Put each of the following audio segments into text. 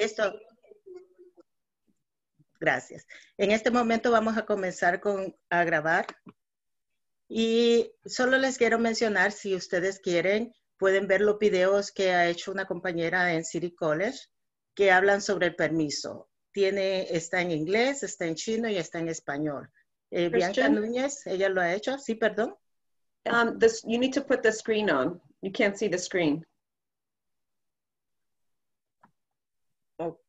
Esto. Gracias. En este momento vamos a comenzar con, a grabar. Y solo les quiero mencionar, si ustedes quieren, pueden ver los videos que ha hecho una compañera en City College que hablan sobre el permiso. Tiene, está en inglés, está en chino y está en español. Eh, Bianca Núñez, ella lo ha hecho. Sí, perdón. Um, you need to put the screen on. You can't see the screen.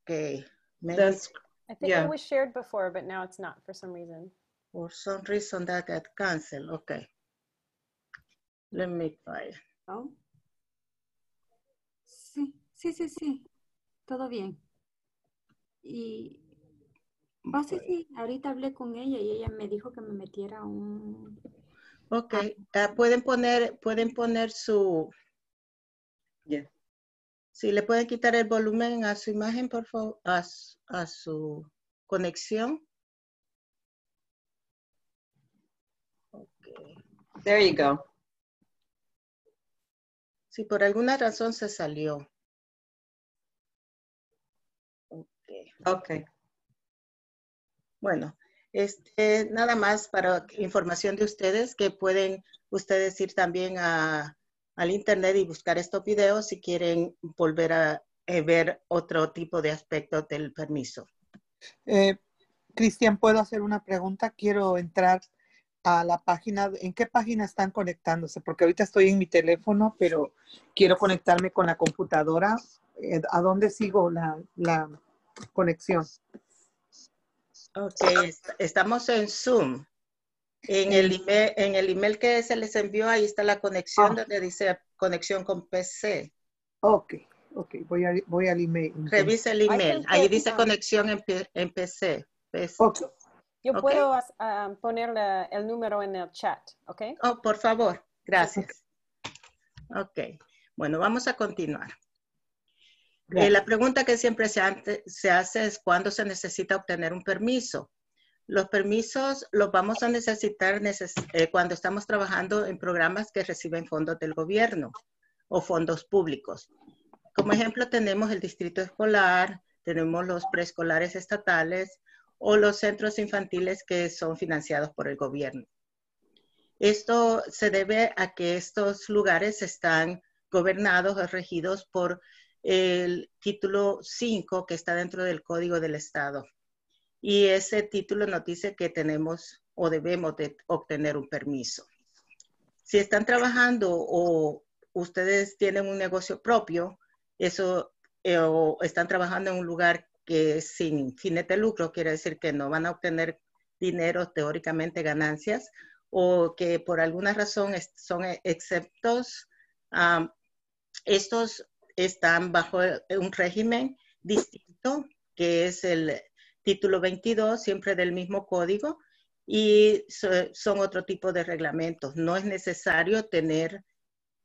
Okay. Maybe I think yeah. it was shared before, but now it's not for some reason. For some reason that got canceled. Okay. Let me try. Oh. Sí, sí, sí, sí. Todo bien. Y va sí, Ahorita hablé con ella y ella me dijo que me metiera un. Okay. Ah, pueden poner, pueden poner su. Yeah. Si le pueden quitar el volumen a su imagen, por favor, a, su conexión. Okay. There you go. Si por alguna razón se salió. Ok. okay. Bueno, este, nada más para información de ustedes que pueden ustedes ir también a al internet y buscar estos videos si quieren volver a eh, ver otro tipo de aspectos del permiso. Eh, Cristian, ¿puedo hacer una pregunta? Quiero entrar a la página. ¿En qué página están conectándose? Porque ahorita estoy en mi teléfono, pero quiero conectarme con la computadora. Eh, ¿A dónde sigo la, la conexión? Ok, estamos en Zoom. En el, email, que se les envió, ahí está la conexión ah. donde dice conexión con PC. Ok, ok, voy, a, voy al email. Revisa el email, ahí dice conexión en, PC. Okay. Yo puedo ah, poner el número en el chat, ¿ok? Oh, por favor, gracias. ok, bueno, vamos a continuar. Eh, la pregunta que siempre se, se hace es cuándo se necesita obtener un permiso. Los permisos los vamos a necesitar eh, cuando estamos trabajando en programas que reciben fondos del gobierno o fondos públicos. Como ejemplo, tenemos el distrito escolar, tenemos los preescolares estatales o los centros infantiles que son financiados por el gobierno. Esto se debe a que estos lugares están gobernados o regidos por el título 5 que está dentro del Código del Estado y ese título nos dice que tenemos o debemos de obtener un permiso. Si están trabajando o ustedes tienen un negocio propio, eso eh, o están trabajando en un lugar que es sin fines de lucro, quiere decir que no van a obtener dinero, teóricamente ganancias, o que por alguna razón son exceptos, estos están bajo un régimen distinto que es el título 22, siempre del mismo código, y son otro tipo de reglamentos. No es necesario tener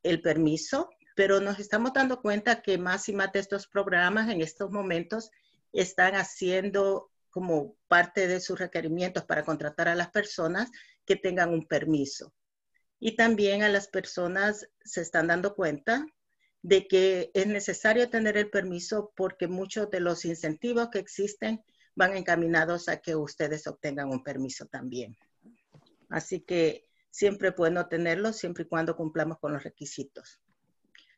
el permiso, pero nos estamos dando cuenta que más y más de estos programas en estos momentos están haciendo como parte de sus requerimientos para contratar a las personas que tengan un permiso. Y también a las personas se están dando cuenta de que es necesario tener el permiso porque muchos de los incentivos que existen van encaminados a que ustedes obtengan un permiso también. Así que siempre pueden obtenerlo, siempre y cuando cumplamos con los requisitos.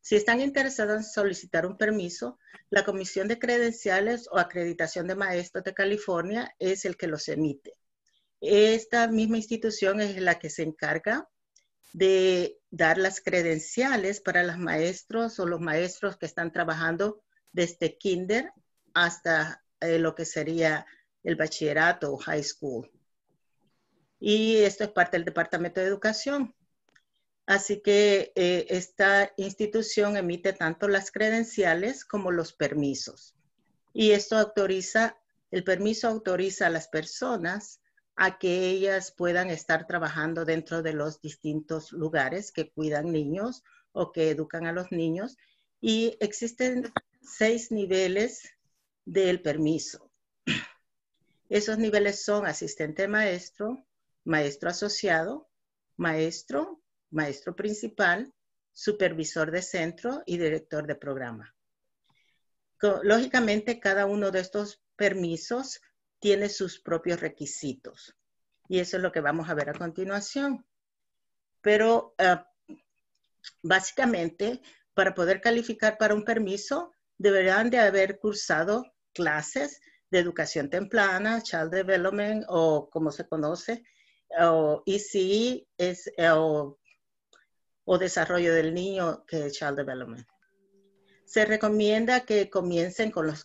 Si están interesados en solicitar un permiso, la Comisión de Credenciales o Acreditación de Maestros de California es el que los emite. Esta misma institución es la que se encarga de dar las credenciales para los maestros o los maestros que están trabajando desde kinder hasta eh, lo que sería el bachillerato o high school. Y esto es parte del Departamento de Educación. Así que eh, esta institución emite tanto las credenciales como los permisos. Y esto autoriza, el permiso autoriza a las personas a que ellas puedan estar trabajando dentro de los distintos lugares que cuidan niños o que educan a los niños. Y existen seis niveles del permiso. Esos niveles son asistente maestro, maestro asociado, maestro, maestro principal, supervisor de centro y director de programa. Lógicamente, cada uno de estos permisos tiene sus propios requisitos y eso es lo que vamos a ver a continuación. Pero eh, básicamente, para poder calificar para un permiso, deberán de haber cursado clases de educación temprana, child development o como se conoce, o ECE es, eh, o, o desarrollo del niño que es child development. Se recomienda que comiencen con, los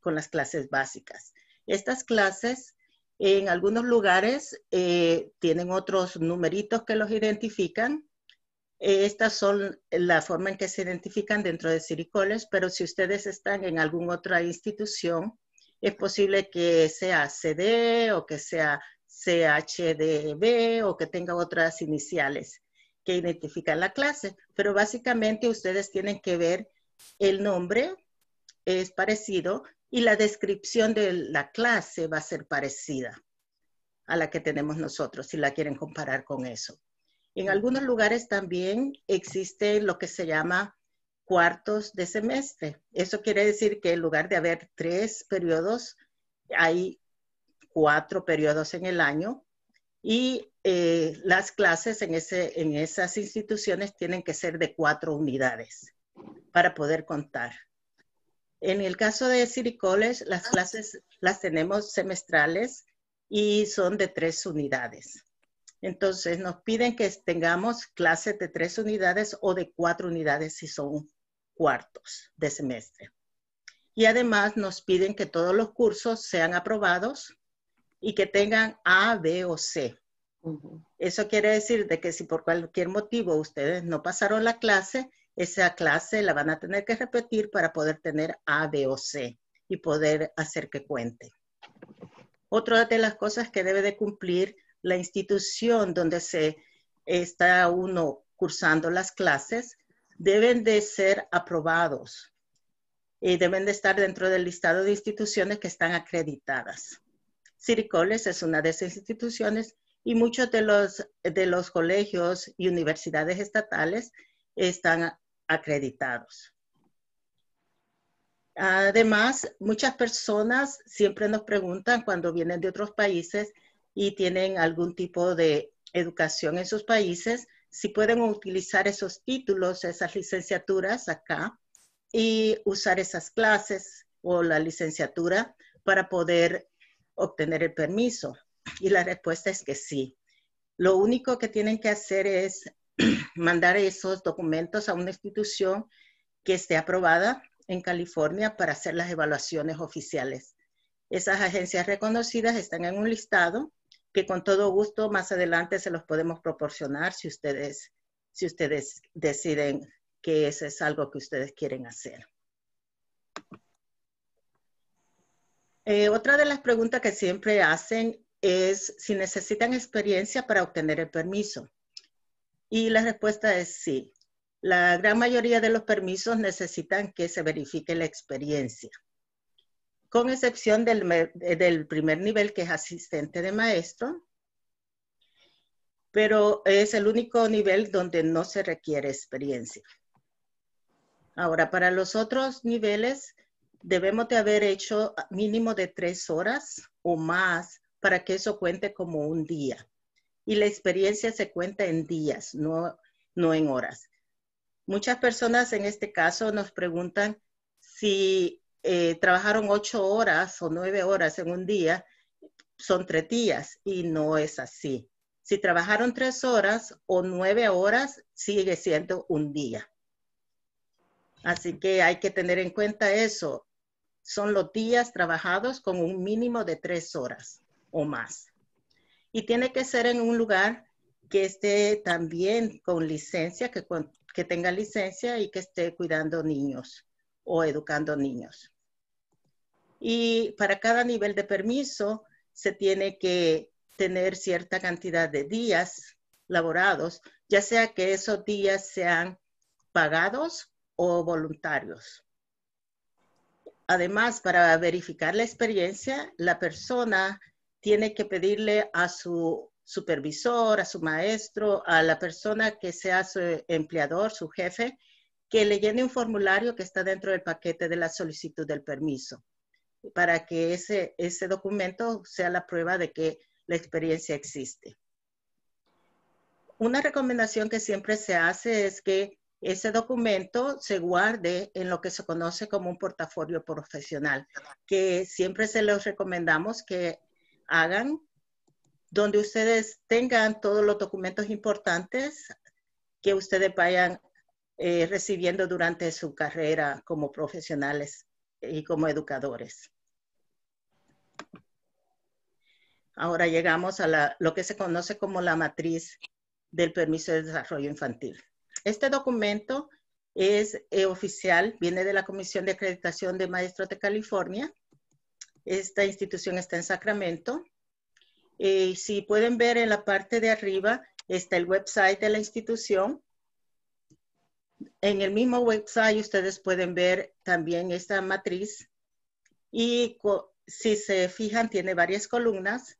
con las clases básicas. Estas clases en algunos lugares eh, tienen otros numeritos que los identifican eh, estas son la forma en que se identifican dentro de ciricoles, pero si ustedes están en alguna otra institución, es posible que sea CD o que sea CHDB o que tenga otras iniciales que identifican la clase. Pero básicamente ustedes tienen que ver el nombre, es parecido, y la descripción de la clase va a ser parecida a la que tenemos nosotros, si la quieren comparar con eso. En algunos lugares también existe lo que se llama cuartos de semestre. Eso quiere decir que en lugar de haber tres periodos, hay cuatro periodos en el año y eh, las clases en, ese, en esas instituciones tienen que ser de cuatro unidades para poder contar. En el caso de City College, las ah. clases las tenemos semestrales y son de tres unidades. Entonces nos piden que tengamos clases de tres unidades o de cuatro unidades si son cuartos de semestre. Y además nos piden que todos los cursos sean aprobados y que tengan A, B o C. Eso quiere decir de que si por cualquier motivo ustedes no pasaron la clase, esa clase la van a tener que repetir para poder tener A, B o C y poder hacer que cuente. Otra de las cosas que debe de cumplir la institución donde se está uno cursando las clases deben de ser aprobados y deben de estar dentro del listado de instituciones que están acreditadas. City es una de esas instituciones y muchos de los, de los colegios y universidades estatales están acreditados. Además, muchas personas siempre nos preguntan cuando vienen de otros países y tienen algún tipo de educación en sus países, si pueden utilizar esos títulos, esas licenciaturas acá y usar esas clases o la licenciatura para poder obtener el permiso. Y la respuesta es que sí. Lo único que tienen que hacer es mandar esos documentos a una institución que esté aprobada en California para hacer las evaluaciones oficiales. Esas agencias reconocidas están en un listado que con todo gusto más adelante se los podemos proporcionar si ustedes, si ustedes deciden que ese es algo que ustedes quieren hacer. Eh, otra de las preguntas que siempre hacen es si necesitan experiencia para obtener el permiso. Y la respuesta es sí. La gran mayoría de los permisos necesitan que se verifique la experiencia con excepción eh, del, primer nivel que es asistente de maestro, pero es el único nivel donde no se requiere experiencia. Ahora, para los otros niveles, debemos de haber hecho mínimo de tres horas o más para que eso cuente como un día. Y la experiencia se cuenta en días, no, no en horas. Muchas personas en este caso nos preguntan si eh, trabajaron ocho horas o nueve horas en un día, son tres días y no es así. Si trabajaron tres horas o nueve horas, sigue siendo un día. Así que hay que tener en cuenta eso. Son los días trabajados con un mínimo de tres horas o más. Y tiene que ser en un lugar que esté también con licencia, que tenga licencia y que esté cuidando niños o educando niños. Y para cada nivel de permiso se tiene que tener cierta cantidad de días laborados, ya sea que esos días sean pagados o voluntarios. Además, para verificar la experiencia, la persona tiene que pedirle a su supervisor, a su maestro, a la persona que sea su empleador, su jefe, que le llene un formulario que está dentro del paquete de la solicitud del permiso, para que ese, ese documento sea la prueba de que la experiencia existe. Una recomendación que siempre se hace es que ese documento se guarde en lo que se conoce como un portafolio profesional, que siempre se los recomendamos que hagan, donde ustedes tengan todos los documentos importantes que ustedes vayan eh, recibiendo durante su carrera como profesionales y como educadores. Ahora llegamos a lo que se conoce como la matriz del permiso de desarrollo infantil. Este documento es eh, oficial, viene de la Comisión de Acreditación de Maestros de California. Esta institución está en Sacramento. Eh, y si pueden ver en la parte de arriba, está el website de la institución en el mismo website ustedes pueden ver también esta matriz y si se fijan tiene varias columnas.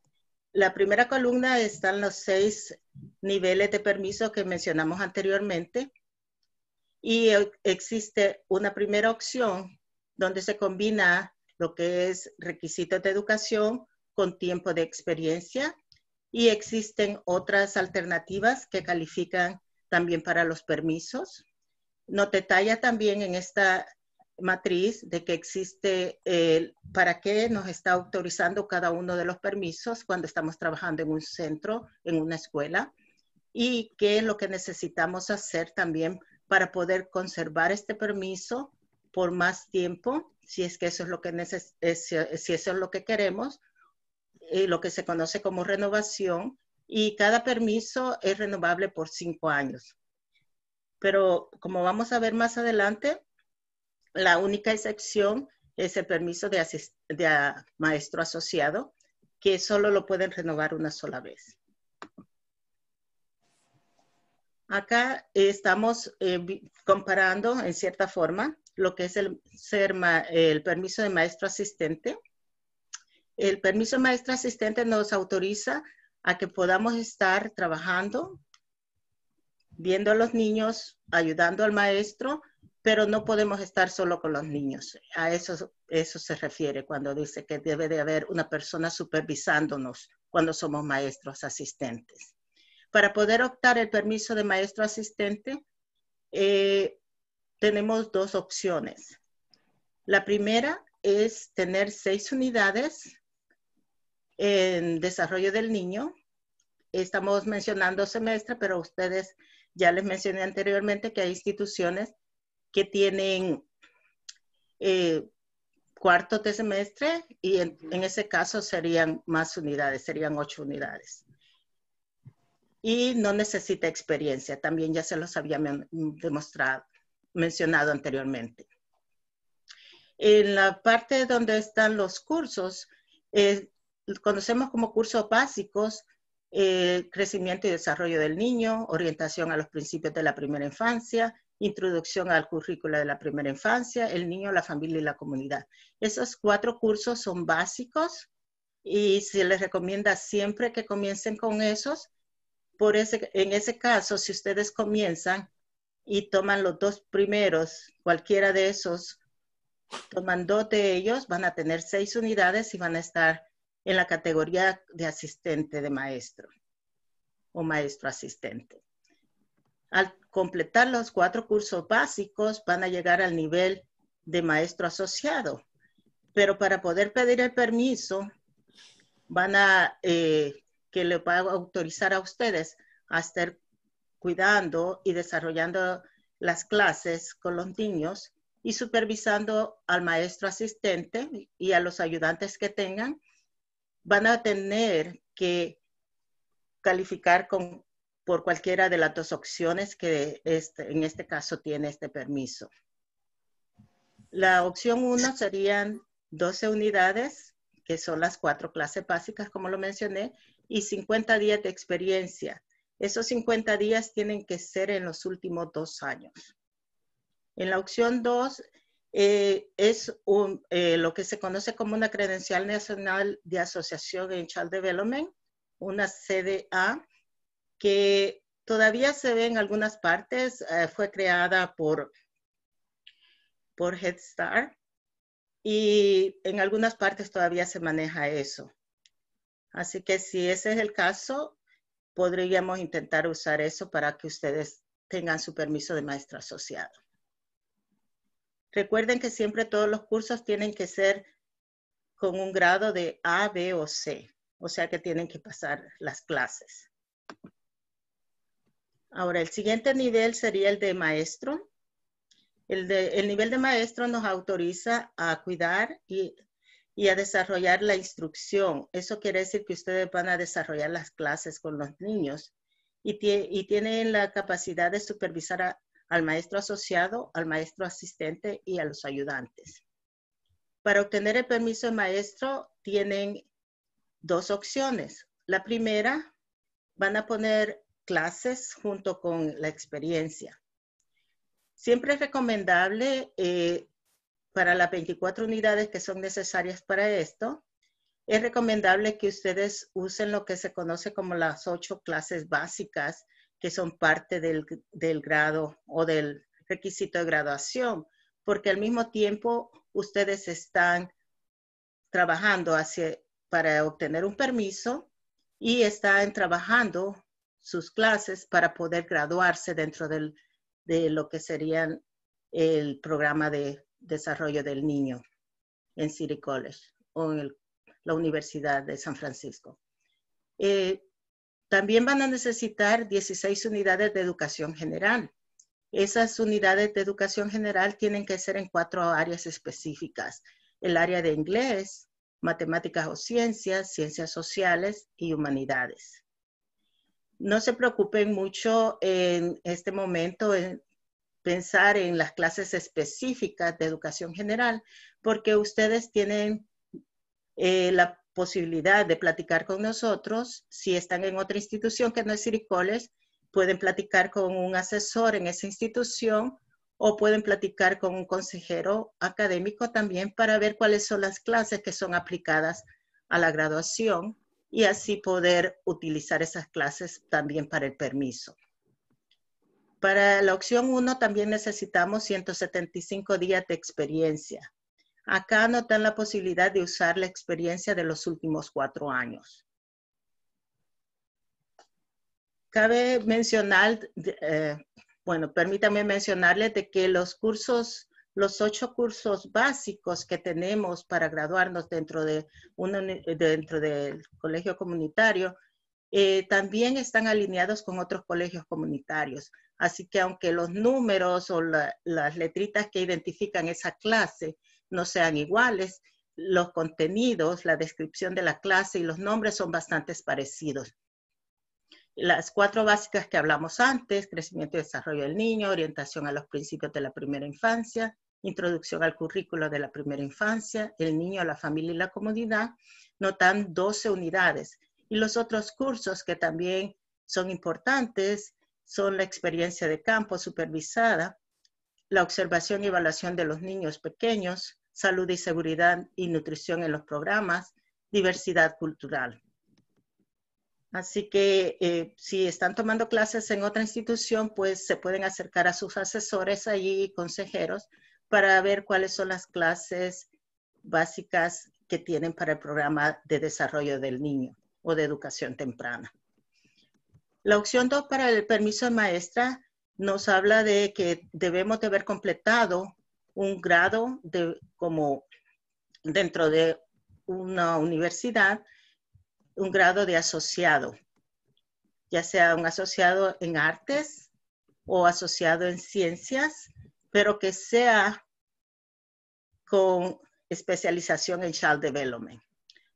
La primera columna están los seis niveles de permiso que mencionamos anteriormente y e, existe una primera opción donde se combina lo que es requisitos de educación con tiempo de experiencia y existen otras alternativas que califican también para los permisos nos detalla también en esta matriz de que existe eh, para qué nos está autorizando cada uno de los permisos cuando estamos trabajando en un centro, en una escuela, y qué es lo que necesitamos hacer también para poder conservar este permiso por más tiempo, si es que eso es lo que si eso es lo que queremos, eh, lo que se conoce como renovación, y cada permiso es renovable por cinco años pero como vamos a ver más adelante, la única excepción es el permiso de, de ah, maestro asociado, que solo lo pueden renovar una sola vez. Acá estamos eh, comparando en cierta forma lo que es el, ser el permiso de maestro asistente. El permiso de maestro asistente nos autoriza a que podamos estar trabajando viendo a los niños, ayudando al maestro, pero no podemos estar solo con los niños. A eso, eso se refiere cuando dice que debe de haber una persona supervisándonos cuando somos maestros asistentes. Para poder optar el permiso de maestro asistente, eh, tenemos dos opciones. La primera es tener seis unidades en desarrollo del niño. Estamos mencionando semestre, pero ustedes ya les mencioné anteriormente que hay instituciones que tienen eh, cuarto de semestre y en, ese caso serían más unidades, serían ocho unidades. Y no necesita experiencia, también ya se los había demostrado, mencionado anteriormente. En la parte donde están los cursos, eh, conocemos como cursos básicos eh, crecimiento y desarrollo del niño, orientación a los principios de la primera infancia, introducción al currículo de la primera infancia, el niño, la familia y la comunidad. Esos cuatro cursos son básicos y se les recomienda siempre que comiencen con esos. Por ese, en ese caso, si ustedes comienzan y toman los dos primeros, cualquiera de esos, tomando dos de ellos, van a tener seis unidades y van a estar en la categoría de asistente de maestro o maestro asistente. Al completar los cuatro cursos básicos van a llegar al nivel de maestro asociado, pero para poder pedir el permiso van a, eh, que le va a autorizar a ustedes a estar cuidando y desarrollando las clases con los niños y supervisando al maestro asistente y a los ayudantes que tengan van a tener que calificar con, por cualquiera de las dos opciones que este, en este caso tiene este permiso. La opción 1 serían 12 unidades, que son las cuatro clases básicas, como lo mencioné, y 50 días de experiencia. Esos 50 días tienen que ser en los últimos dos años. En la opción 2 eh, es eh, lo que se conoce como una credencial nacional de asociación en Child Development, una CDA, que todavía se ve en algunas partes, eh, fue creada por, por Head Start y en algunas partes todavía se maneja eso. Así que si ese es el caso, podríamos intentar usar eso para que ustedes tengan su permiso de maestro asociado. Recuerden que siempre todos los cursos tienen que ser con un grado de A, B o C, o sea que tienen que pasar las clases. Ahora, el siguiente nivel sería el de maestro. El, nivel de maestro nos autoriza a cuidar y, a desarrollar la instrucción. Eso quiere decir que ustedes van a desarrollar las clases con los niños y, y, tienen la capacidad de supervisar a, al maestro asociado, al maestro asistente y a los ayudantes. Para obtener el permiso de maestro tienen dos opciones. La primera, van a poner clases junto con la experiencia. Siempre es recomendable eh, para las 24 unidades que son necesarias para esto, es recomendable que ustedes usen lo que se conoce como las ocho clases básicas que son parte del, grado o del requisito de graduación, porque al mismo tiempo ustedes están trabajando hacia, para obtener un permiso y están trabajando sus clases para poder graduarse dentro de lo que serían el programa de desarrollo del niño en City College o en la Universidad de San Francisco. Eh, también van a necesitar 16 unidades de educación general. Esas unidades de educación general tienen que ser en cuatro áreas específicas. El área de inglés, matemáticas o ciencias, ciencias sociales y humanidades. No se preocupen mucho en este momento en pensar en las clases específicas de educación general, porque ustedes tienen eh, la posibilidad de platicar con nosotros. Si están en otra institución que no es City pueden platicar con un asesor en esa institución o pueden platicar con un consejero académico también para ver cuáles son las clases que son aplicadas a la graduación y así poder utilizar esas clases también para el permiso. Para la opción 1 también necesitamos 175 días de experiencia. Acá nos la posibilidad de usar la experiencia de los últimos cuatro años. Cabe mencionar, eh, bueno, permítame mencionarles de que los cursos, los ocho cursos básicos que tenemos para graduarnos dentro, dentro del colegio comunitario, eh, también están alineados con otros colegios comunitarios. Así que aunque los números o las letritas que identifican esa clase no sean iguales, los contenidos, la descripción de la clase y los nombres son bastante parecidos. Las cuatro básicas que hablamos antes, crecimiento y desarrollo del niño, orientación a los principios de la primera infancia, introducción al currículo de la primera infancia, el niño, la familia y la comunidad, notan 12 unidades. Y los otros cursos que también son importantes son la experiencia de campo supervisada, la observación y evaluación de los niños pequeños, salud y seguridad y nutrición en los programas, diversidad cultural. Así que eh, si están tomando clases en otra institución, pues se pueden acercar a sus asesores allí, consejeros, para ver cuáles son las clases básicas que tienen para el programa de desarrollo del niño o de educación temprana. La opción 2 para el permiso de maestra nos habla de que debemos de haber completado un grado de, como dentro de una universidad, un grado de asociado, ya sea un asociado en artes o asociado en ciencias, pero que sea con especialización en Child Development.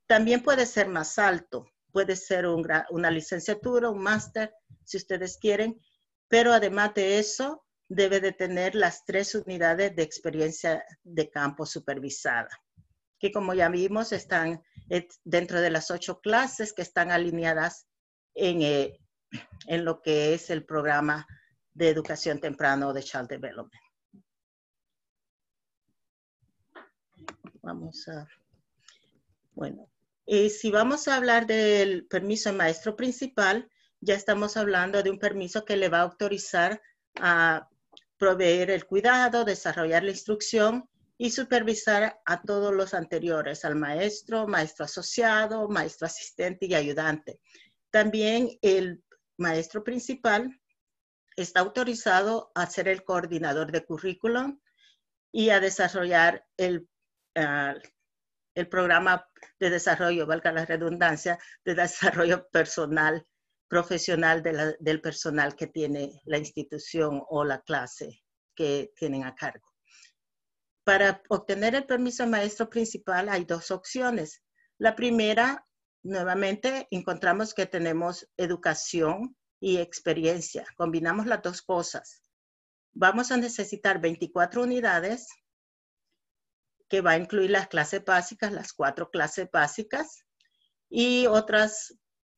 También puede ser más alto, puede ser una licenciatura, un máster, si ustedes quieren, pero además de eso, debe de tener las tres unidades de experiencia de campo supervisada, que como ya vimos están eh, dentro de las ocho clases que están alineadas eh, en, lo que es el programa de educación temprano de Child Development. Vamos a, bueno, y si vamos a hablar del permiso de maestro principal, ya estamos hablando de un permiso que le va a autorizar a proveer el cuidado, desarrollar la instrucción y supervisar a todos los anteriores, al maestro, maestro asociado, maestro asistente y ayudante. También el maestro principal está autorizado a ser el coordinador de currículum y a desarrollar el, ah, el programa de desarrollo, valga la redundancia, de desarrollo personal profesional del personal que tiene la institución o la clase que tienen a cargo. Para obtener el permiso de maestro principal hay dos opciones. La primera, nuevamente, encontramos que tenemos educación y experiencia. Combinamos las dos cosas. Vamos a necesitar 24 unidades, que va a incluir las clases básicas, las cuatro clases básicas, y otras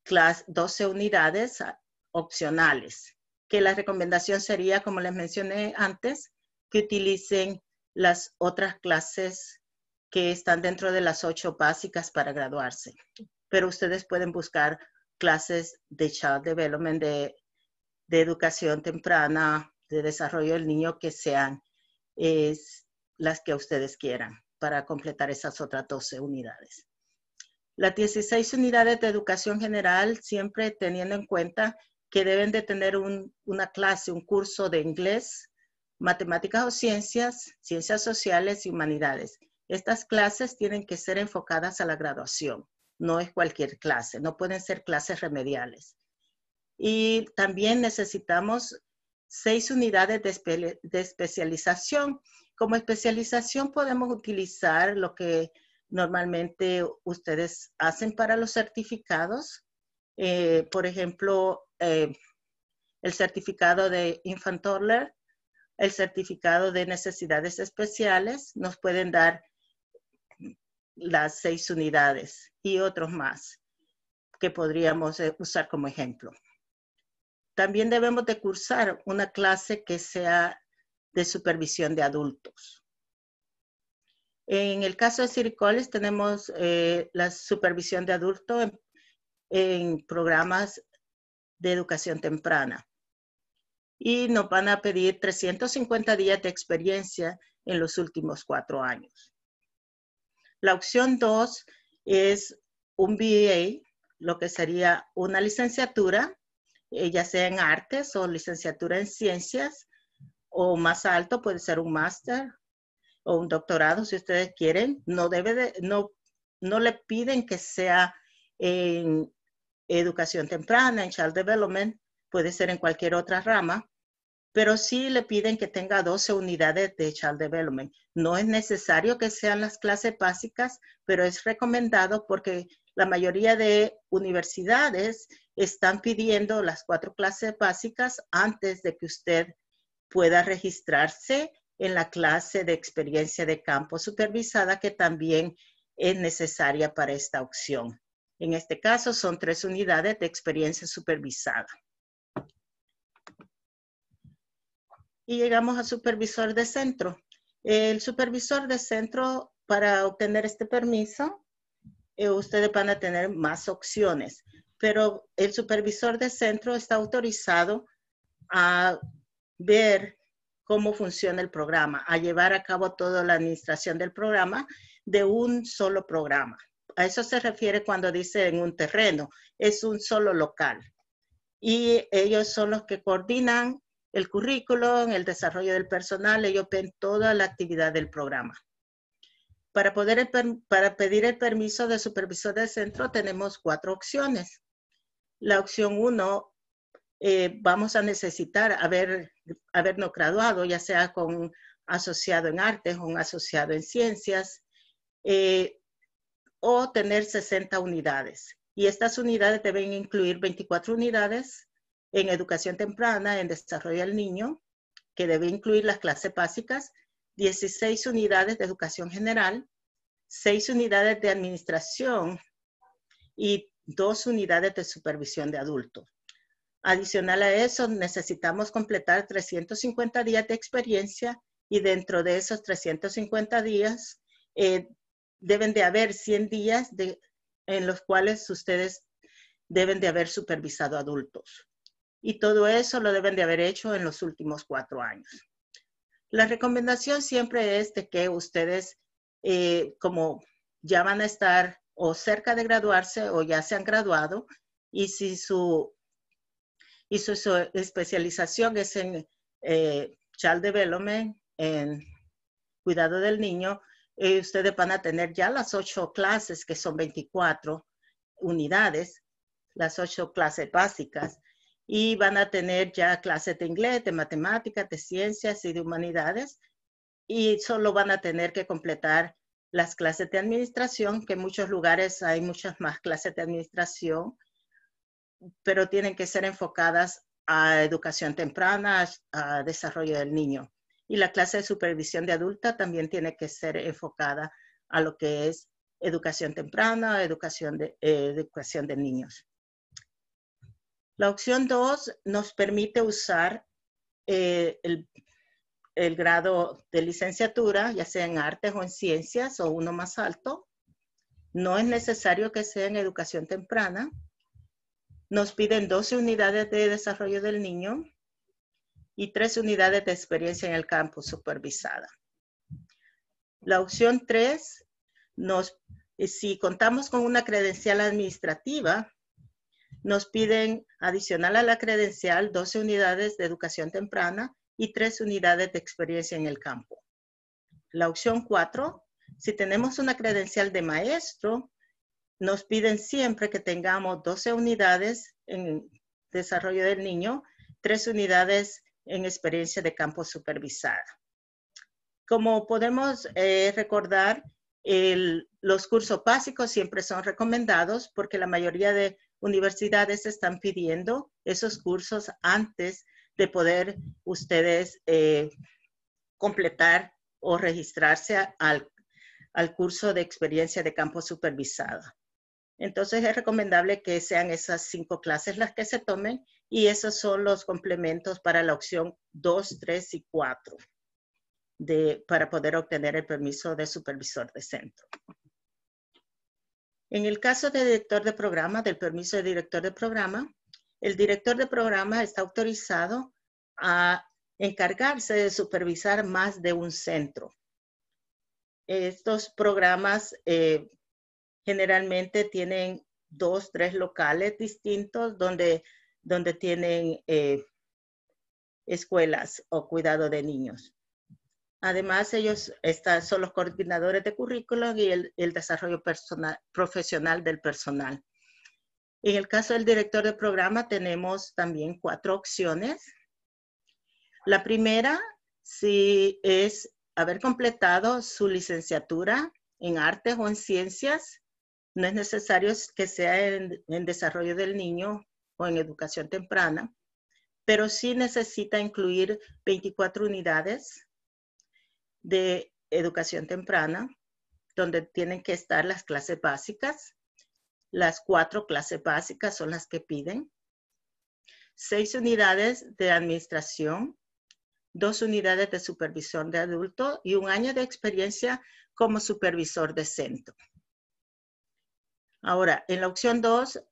clase, 12 unidades opcionales, que la recomendación sería, como les mencioné antes, que utilicen las otras clases que están dentro de las ocho básicas para graduarse. Pero ustedes pueden buscar clases de Child Development, de, de educación temprana, de desarrollo del niño, que sean las que ustedes quieran para completar esas otras 12 unidades. Las 16 unidades de educación general, siempre teniendo en cuenta que deben de tener una clase, un curso de inglés, matemáticas o ciencias, ciencias sociales y humanidades. Estas clases tienen que ser enfocadas a la graduación, no es cualquier clase, no pueden ser clases remediales. Y también necesitamos seis unidades de especialización. Como especialización podemos utilizar lo que normalmente ustedes hacen para los certificados. Eh, por ejemplo, eh, el certificado de infant el certificado de necesidades especiales, nos pueden dar las seis unidades y otros más que podríamos eh, usar como ejemplo. También debemos de cursar una clase que sea de supervisión de adultos. En el caso de City tenemos eh, la supervisión de adulto en, programas de educación temprana. Y nos van a pedir 350 días de experiencia en los últimos cuatro años. La opción dos es un BA, lo que sería una licenciatura, eh, ya sea en artes o licenciatura en ciencias, o más alto puede ser un máster o un doctorado, si ustedes quieren, no debe no, no le piden que sea en educación temprana, en child development, puede ser en cualquier otra rama, pero sí le piden que tenga 12 unidades de child development. No es necesario que sean las clases básicas, pero es recomendado porque la mayoría de universidades están pidiendo las cuatro clases básicas antes de que usted pueda registrarse en la clase de experiencia de campo supervisada que también es necesaria para esta opción. En este caso son tres unidades de experiencia supervisada. Y llegamos al supervisor de centro. El supervisor de centro, para obtener este permiso, eh, ustedes van a tener más opciones, pero el supervisor de centro está autorizado a ver cómo funciona el programa, a llevar a cabo toda la administración del programa de un solo programa. A eso se refiere cuando dice en un terreno, es un solo local. Y ellos son los que coordinan el currículum, el desarrollo del personal, ellos ven toda la actividad del programa. Para, poder para pedir el permiso de supervisor del centro tenemos cuatro opciones. La opción uno eh, vamos a necesitar haber, habernos graduado, ya sea con asociado en artes, o un asociado en ciencias, eh, o tener 60 unidades. Y estas unidades deben incluir 24 unidades en educación temprana, en desarrollo del niño, que debe incluir las clases básicas, 16 unidades de educación general, 6 unidades de administración y 2 unidades de supervisión de adultos. Adicional a eso, necesitamos completar 350 días de experiencia y dentro de esos 350 días eh, deben de haber 100 días en los cuales ustedes deben de haber supervisado adultos. Y todo eso lo deben de haber hecho en los últimos cuatro años. La recomendación siempre es de que ustedes, eh, como ya van a estar o cerca de graduarse o ya se han graduado, y si su hizo su especialización es en eh, Child Development, en cuidado del niño. Eh, ustedes van a tener ya las ocho clases, que son 24 unidades, las ocho clases básicas, y van a tener ya clases de inglés, de matemáticas, de ciencias y de humanidades, y solo van a tener que completar las clases de administración, que en muchos lugares hay muchas más clases de administración, pero tienen que ser enfocadas a educación temprana, a, desarrollo del niño. Y la clase de supervisión de adulta también tiene que ser enfocada a lo que es educación temprana, educación de, eh, educación de niños. La opción 2 nos permite usar eh, el grado de licenciatura, ya sea en artes o en ciencias o uno más alto. No es necesario que sea en educación temprana, nos piden 12 unidades de desarrollo del niño y 3 unidades de experiencia en el campo supervisada. La opción 3, eh, si contamos con una credencial administrativa, nos piden adicional a la credencial 12 unidades de educación temprana y 3 unidades de experiencia en el campo. La opción 4, si tenemos una credencial de maestro, nos piden siempre que tengamos 12 unidades en desarrollo del niño, 3 unidades en experiencia de campo supervisada. Como podemos eh, recordar, los cursos básicos siempre son recomendados porque la mayoría de universidades están pidiendo esos cursos antes de poder ustedes eh, completar o registrarse al, al curso de experiencia de campo supervisada. Entonces es recomendable que sean esas cinco clases las que se tomen y esos son los complementos para la opción 2, 3 y 4 de, para poder obtener el permiso de supervisor de centro. En el caso de director de programa, del permiso de director de programa, el director de programa está autorizado a encargarse de supervisar más de un centro. Estos programas eh, generalmente tienen dos, tres locales distintos donde, donde tienen eh, escuelas o cuidado de niños. Además, ellos son los coordinadores de currículum y el, el desarrollo personal, profesional del personal. En el caso del director de programa tenemos también cuatro opciones. La primera, si es haber completado su licenciatura en artes o en ciencias no es necesario que sea en, desarrollo del niño o en educación temprana, pero sí necesita incluir 24 unidades de educación temprana, donde tienen que estar las clases básicas. Las cuatro clases básicas son las que piden. Seis unidades de administración, dos unidades de supervisión de adulto y un año de experiencia como supervisor de centro. Ahora, en la opción 2,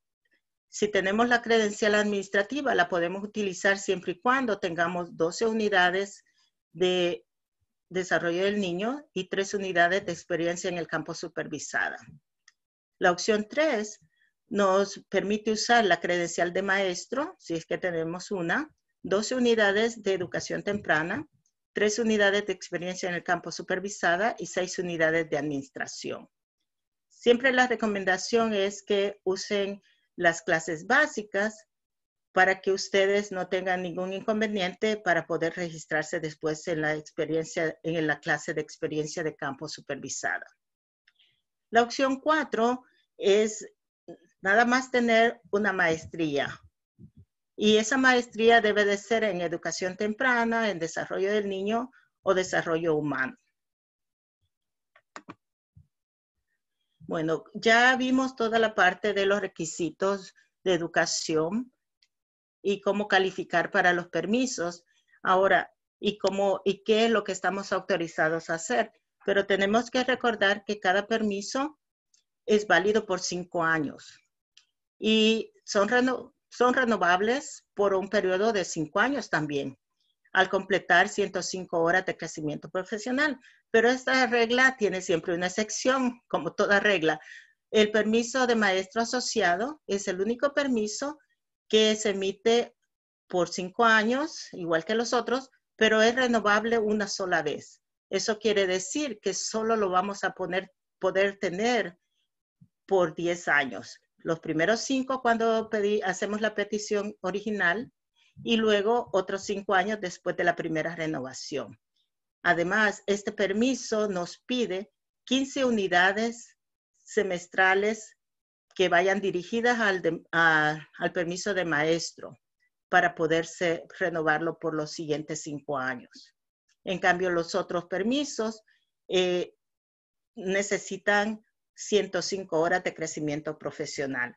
si tenemos la credencial administrativa, la podemos utilizar siempre y cuando tengamos 12 unidades de desarrollo del niño y 3 unidades de experiencia en el campo supervisada. La opción 3 nos permite usar la credencial de maestro, si es que tenemos una, 12 unidades de educación temprana, 3 unidades de experiencia en el campo supervisada y 6 unidades de administración. Siempre la recomendación es que usen las clases básicas para que ustedes no tengan ningún inconveniente para poder registrarse después en la experiencia en la clase de experiencia de campo supervisada. La opción cuatro es nada más tener una maestría. Y esa maestría debe de ser en educación temprana, en desarrollo del niño o desarrollo humano. Bueno, ya vimos toda la parte de los requisitos de educación y cómo calificar para los permisos. Ahora, y cómo y qué es lo que estamos autorizados a hacer. Pero tenemos que recordar que cada permiso es válido por cinco años y son, son renovables por un periodo de cinco años también al completar 105 horas de crecimiento profesional. Pero esta regla tiene siempre una excepción, como toda regla. El permiso de maestro asociado es el único permiso que se emite por cinco años, igual que los otros, pero es renovable una sola vez. Eso quiere decir que solo lo vamos a poner, poder tener por 10 años. Los primeros cinco cuando hacemos la petición original y luego otros cinco años después de la primera renovación. Además, este permiso nos pide 15 unidades semestrales que vayan dirigidas al, permiso de maestro para poderse renovarlo por los siguientes cinco años. En cambio, los otros permisos eh, necesitan 105 horas de crecimiento profesional.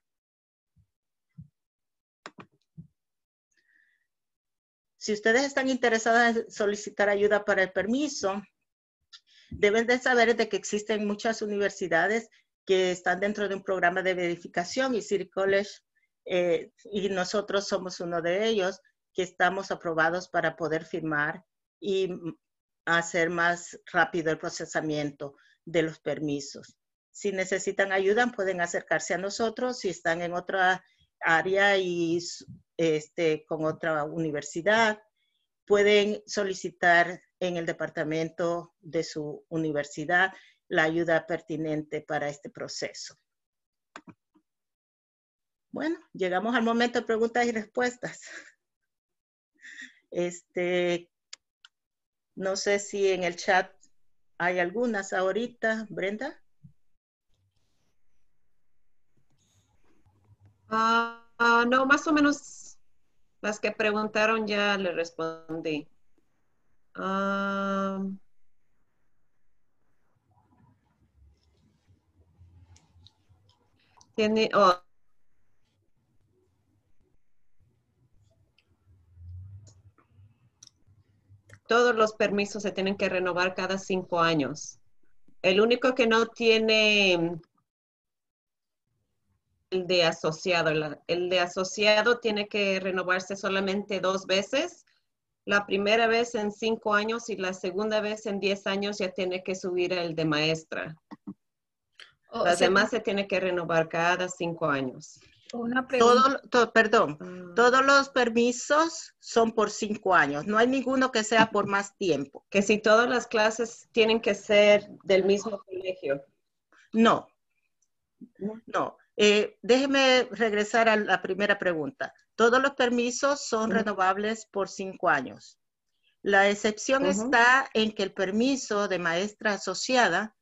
Si ustedes están interesadas en solicitar ayuda para el permiso, deben de saber de que existen muchas universidades que están dentro de un programa de verificación y City College, eh, y nosotros somos uno de ellos, que estamos aprobados para poder firmar y hacer más rápido el procesamiento de los permisos. Si necesitan ayuda, pueden acercarse a nosotros. Si están en otra área y este, con otra universidad, pueden solicitar en el departamento de su universidad la ayuda pertinente para este proceso. Bueno, llegamos al momento de preguntas y respuestas. Este, no sé si en el chat hay algunas ahorita, Brenda. Ah, Ah, no, más o menos las que preguntaron ya le respondí. Ah, tiene, oh. todos los permisos se tienen que renovar cada cinco años. El único que no tiene el de asociado. El de asociado tiene que renovarse solamente dos veces. La primera vez en cinco años y la segunda vez en diez años ya tiene que subir el de maestra. Oh, Además, se tiene que renovar cada cinco años. perdón, ah. todos los permisos son por cinco años. No hay ninguno que sea por más tiempo. Que si todas las clases tienen que ser del mismo colegio. No, no. Eh, déjeme regresar a la primera pregunta. Todos los permisos son renovables por cinco años. La excepción está en que el permiso de maestra asociada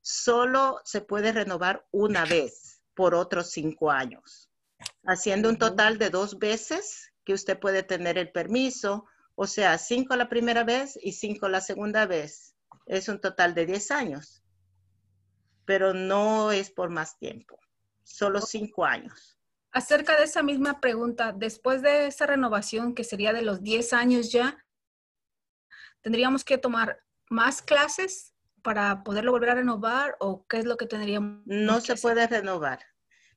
solo se puede renovar una vez por otros cinco años, haciendo un total de dos veces que usted puede tener el permiso, o sea, cinco la primera vez y cinco la segunda vez. Es un total de diez años, pero no es por más tiempo solo cinco años. Acerca de esa misma pregunta, después de esa renovación que sería de los 10 años ya, ¿tendríamos que tomar más clases para poderlo volver a renovar o qué es lo que tendríamos? No se puede renovar,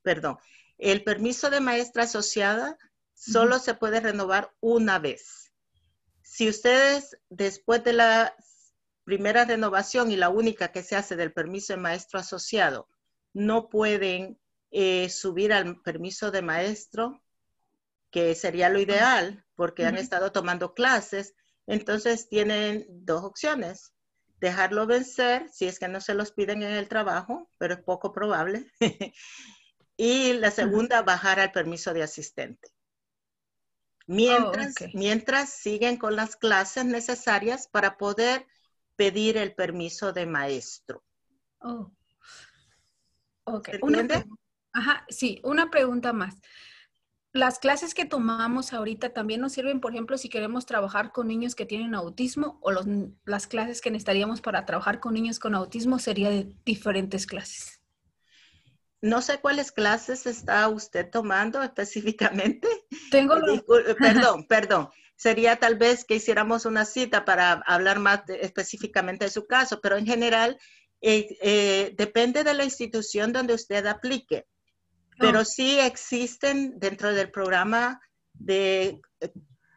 perdón. El permiso de maestra asociada solo se puede renovar una vez. Si ustedes después de la primera renovación y la única que se hace del permiso de maestro asociado, no pueden eh, subir al permiso de maestro, que sería lo ideal, porque han estado tomando clases. Entonces tienen dos opciones. Dejarlo vencer, si es que no se los piden en el trabajo, pero es poco probable. y la segunda, bajar al permiso de asistente. Oh, mientras, siguen con las clases necesarias para poder pedir el permiso de maestro. Oh. Okay. Ajá, sí, una pregunta más. ¿Las clases que tomamos ahorita también nos sirven, por ejemplo, si queremos trabajar con niños que tienen autismo o las clases que necesitaríamos para trabajar con niños con autismo sería de diferentes clases? No sé cuáles clases está usted tomando específicamente. Tengo. perdón, perdón. Sería tal vez que hiciéramos una cita para hablar más específicamente de su caso, pero en general eh, eh, depende de la institución donde usted aplique pero sí existen dentro del programa de eh,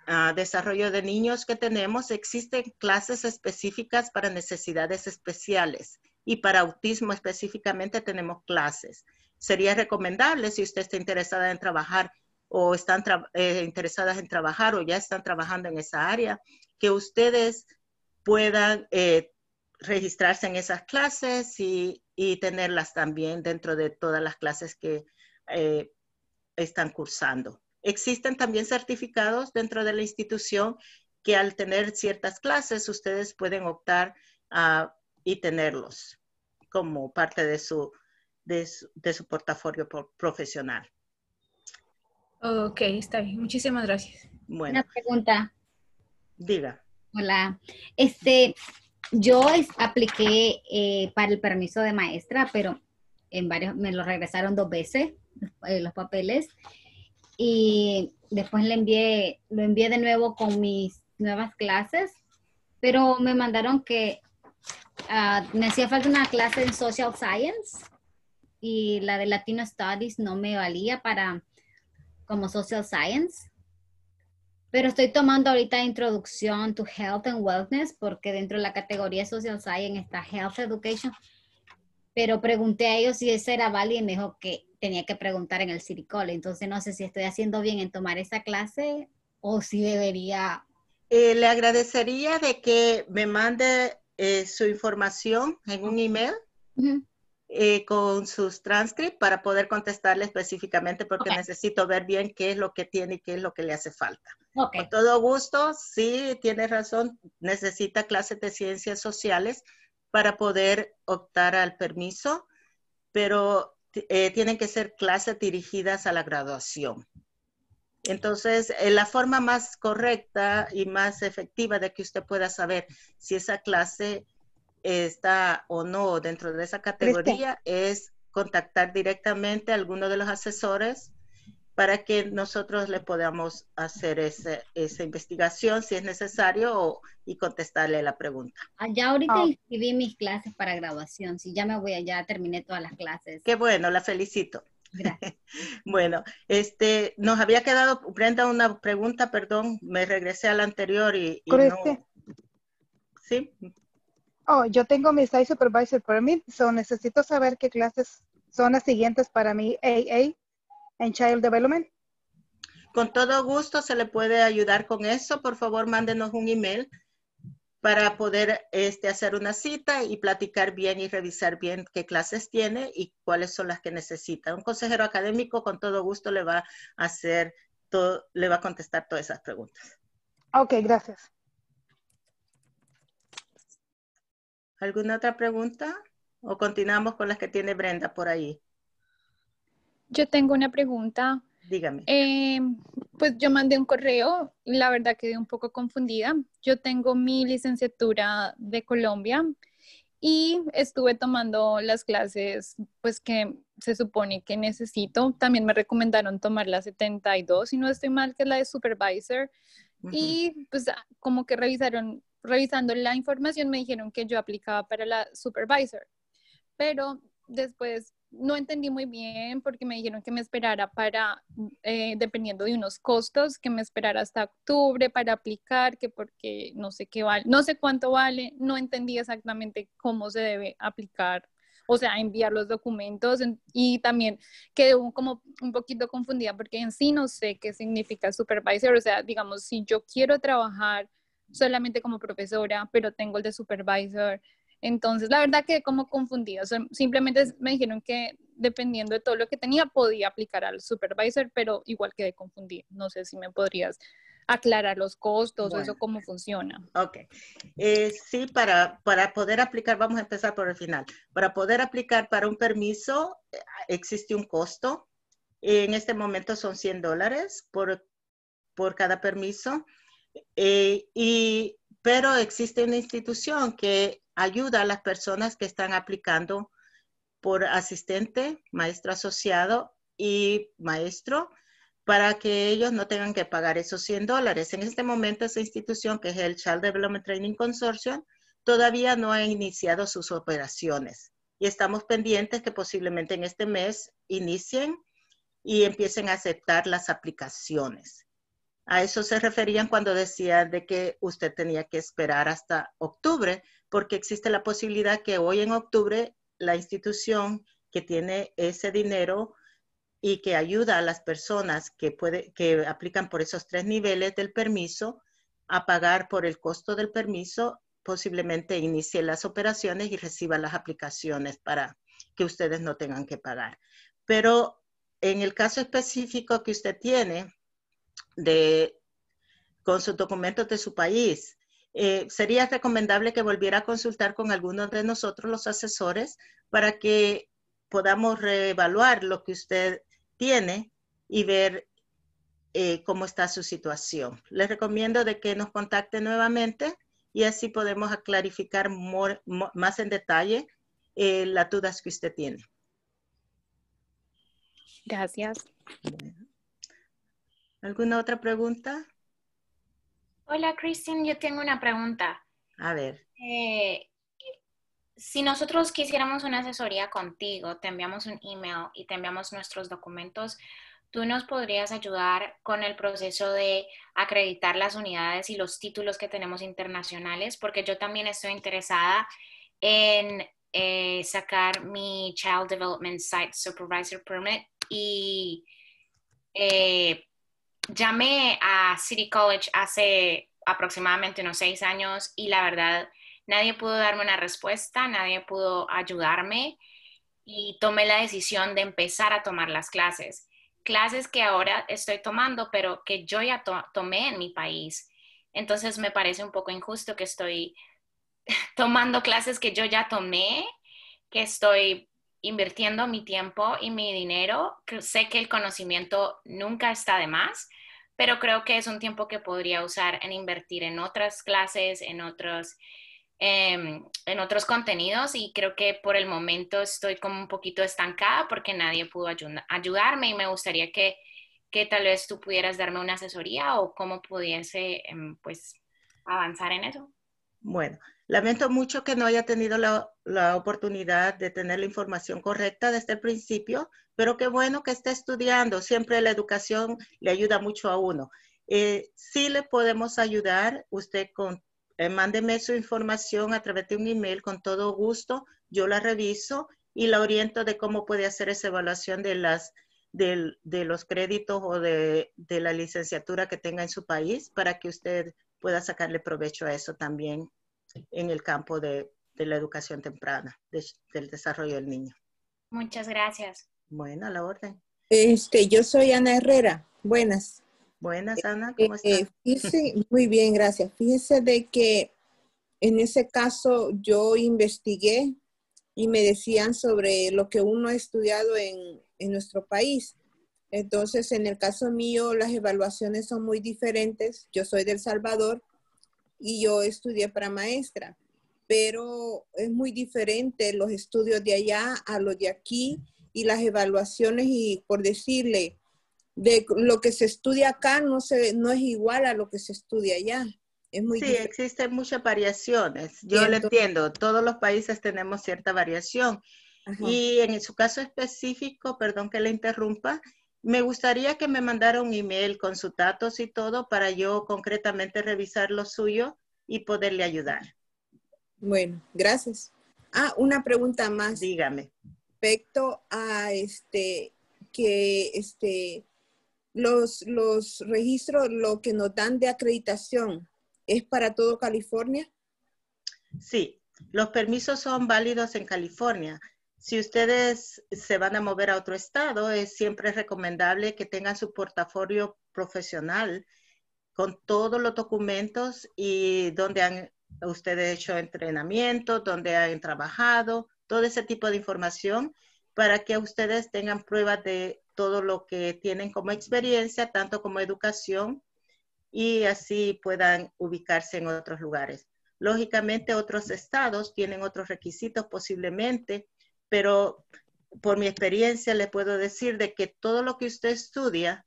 ah, desarrollo de niños que tenemos, existen clases específicas para necesidades especiales y para autismo específicamente tenemos clases. Sería recomendable si usted está interesada en trabajar o están eh, interesadas en trabajar o ya están trabajando en esa área, que ustedes puedan eh, registrarse en esas clases y tenerlas también dentro de todas las clases que eh, están cursando. Existen también certificados dentro de la institución que al tener ciertas clases ustedes pueden optar y tenerlos como parte de su, de su, portafolio profesional. Ok, está bien. Muchísimas gracias. Bueno. Una pregunta. Diga. Hola. Este, yo apliqué eh, para el permiso de maestra, pero en varios me lo regresaron dos veces eh, los papeles y después le envié, lo envié de nuevo con mis nuevas clases, pero me mandaron que ah, me hacía falta una clase en Social Science y la de Latino Studies no me valía para como Social Science. Pero estoy tomando ahorita introducción to Health and Wellness porque dentro de la categoría Social Science está Health Education, pero pregunté a ellos si ese era válido y me dijo que tenía que preguntar en el City Entonces no sé si estoy haciendo bien en tomar esa clase o si debería. Eh, le agradecería de que me mande eh, su información en un email eh, con sus transcripts para poder contestarle específicamente porque necesito ver bien qué es lo que tiene y qué es lo que le hace falta. Con todo gusto, sí, tiene razón, necesita clases de ciencias sociales para poder optar al permiso, pero eh, tienen que ser clases dirigidas a la graduación. Entonces, eh, la forma más correcta y más efectiva de que usted pueda saber si esa clase está o no dentro de esa categoría es contactar directamente a alguno de los asesores para que nosotros le podamos hacer esa investigación si es necesario y contestarle la pregunta. Ah, ya ahorita oh. inscribí mis clases para graduación, si ya me voy allá, terminé todas las clases. Qué bueno, la felicito. Gracias. bueno, este, nos había quedado, Brenda, una pregunta, perdón, me regresé a la anterior y, y Sí. Oh, yo tengo mi Site Supervisor Permit, so necesito saber qué clases son las siguientes para mi AA en Child Development? Con todo gusto se le puede ayudar con eso. Por favor, mándenos un email para poder este, hacer una cita y platicar bien y revisar bien qué clases tiene y cuáles son las que necesita. Un consejero académico con todo gusto le va a hacer todo, le va a contestar todas esas preguntas. Ok, gracias. ¿Alguna otra pregunta? ¿O continuamos con las que tiene Brenda por ahí? Yo tengo una pregunta. Dígame. Eh, pues yo mandé un correo, y la verdad quedé un poco confundida. Yo tengo mi licenciatura de Colombia y estuve tomando las clases pues que se supone que necesito. También me recomendaron tomar la 72, si no estoy mal, que es la de Supervisor. Y pues ah, como que revisaron, revisando la información me dijeron que yo aplicaba para la Supervisor. Pero después no entendí muy bien porque me dijeron que me esperara para, mm, eh, dependiendo de unos costos, que me esperara hasta octubre para aplicar, que porque no sé qué vale, no sé cuánto vale, no entendí exactamente cómo se debe aplicar, o sea, enviar los documentos y también quedé como un poquito confundida porque en sí no sé qué significa supervisor, o sea, digamos, si yo quiero trabajar solamente como profesora, pero tengo el de supervisor, entonces, la verdad que como confundido simplemente me dijeron que dependiendo de todo lo que tenía, podía aplicar al supervisor, pero igual quedé confundida. No sé si me podrías aclarar los costos o eso, cómo funciona. Ok. Eh, sí, para, para poder aplicar, vamos a empezar por el final. Para poder aplicar para un permiso, eh, existe un costo. En este momento son 100 dólares por, por cada permiso. Eh, y, pero existe una institución que ayuda a las personas que están aplicando por asistente, maestro asociado y maestro para que ellos no tengan que pagar esos 100 dólares. En este momento esa institución, que es el Child Development Training Consortium, todavía no ha iniciado sus operaciones y estamos pendientes que posiblemente en este mes inicien y empiecen a aceptar las aplicaciones. A eso se referían cuando decían de que usted tenía que esperar hasta octubre, porque existe la posibilidad que hoy en octubre la institución que tiene ese dinero y que ayuda a las personas que, que aplican por esos tres niveles del permiso a pagar por el costo del permiso, posiblemente inicie las operaciones y reciba las aplicaciones para que ustedes no tengan que pagar. Pero en el caso específico que usted tiene de, con sus documentos de su país, eh, sería recomendable que volviera a consultar con algunos de nosotros, los asesores, para que podamos reevaluar lo que usted tiene y ver eh, cómo está su situación. Les recomiendo de que nos contacte nuevamente y así podemos clarificar más en detalle eh, las dudas que usted tiene. Gracias. ¿Alguna otra pregunta? Hola, Christine, yo tengo una pregunta. A ver. Eh, si nosotros quisiéramos una asesoría contigo, te enviamos un email y te enviamos nuestros documentos, ¿tú nos podrías ayudar con el proceso de acreditar las unidades y los títulos que tenemos internacionales? Porque yo también estoy interesada en eh, sacar mi Child Development Site Supervisor Permit y eh, llamé a City College hace aproximadamente unos seis años y la verdad nadie pudo darme una respuesta, nadie pudo ayudarme y tomé la decisión de empezar a tomar las clases. Clases que ahora estoy tomando, pero que yo ya tomé en mi país. Entonces me parece un poco injusto que estoy tomando clases que yo ya tomé, que estoy invirtiendo mi tiempo y mi dinero. Sé que el conocimiento nunca está de más, pero creo que es un tiempo que podría usar en invertir en otras clases, en otros, em, en otros contenidos y creo que por el momento estoy como un poquito estancada porque nadie pudo ayudarme y me gustaría que, que, tal vez tú pudieras darme una asesoría o cómo pudiese em, pues avanzar en eso. Bueno, lamento mucho que no haya tenido la, oportunidad de tener la información correcta desde el principio, pero qué bueno que esté estudiando. Siempre la educación le ayuda mucho a uno. Eh, si le podemos ayudar, usted con, eh, mándeme su información a través de un email con todo gusto. Yo la reviso y la oriento de cómo puede hacer esa evaluación de, los créditos o de la licenciatura que tenga en su país para que usted pueda sacarle provecho a eso también en el campo de, la educación temprana, del desarrollo del niño. Muchas gracias. Bueno, la orden. Este, yo soy Ana Herrera. Buenas. Buenas, Ana, eh, ¿cómo estás? Eh, muy bien, gracias. Fíjese de que en ese caso yo investigué y me decían sobre lo que uno ha estudiado en, en nuestro país. Entonces, en el caso mío, las evaluaciones son muy diferentes. Yo soy del Salvador y yo estudié para maestra, pero es muy diferente los estudios de allá a los de aquí y las evaluaciones y por decirle, de lo que se estudia acá no, se, no es igual a lo que se estudia allá. Es muy sí, existen muchas variaciones. Yo lo entiendo, todos los países tenemos cierta variación. Y en su caso específico, perdón que le interrumpa, me gustaría que me mandara un email con sus datos y todo para yo concretamente revisar lo suyo y poderle ayudar. Bueno, gracias. Ah, una pregunta más. Dígame. Respecto a este, que este, los, los registros, lo que nos dan de acreditación, ¿es para todo California? Sí, los permisos son válidos en California. Si ustedes se van a mover a otro estado, es siempre recomendable que tengan su portafolio profesional con todos los documentos y donde han ustedes hecho entrenamiento, donde han trabajado, todo ese tipo de información para que ustedes tengan pruebas de todo lo que tienen como experiencia, tanto como educación, y así puedan ubicarse en otros lugares. Lógicamente, otros estados tienen otros requisitos posiblemente pero por mi experiencia le puedo decir de que todo lo que usted estudia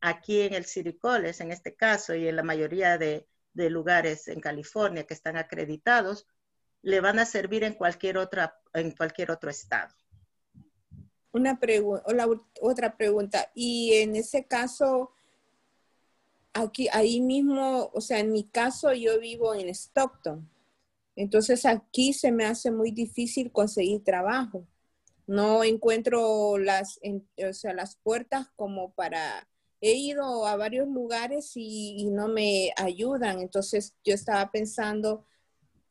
aquí en el City College, en este caso, y en la mayoría de, lugares en California que están acreditados, le van a servir en cualquier, otra, en cualquier otro estado. Una pregunta, otra pregunta. Y en ese caso, aquí, ahí mismo, o sea, en mi caso, yo vivo en Stockton. Entonces aquí se me hace muy difícil conseguir trabajo. No encuentro las, puertas como para... He ido a varios lugares y, no me ayudan. Entonces yo estaba pensando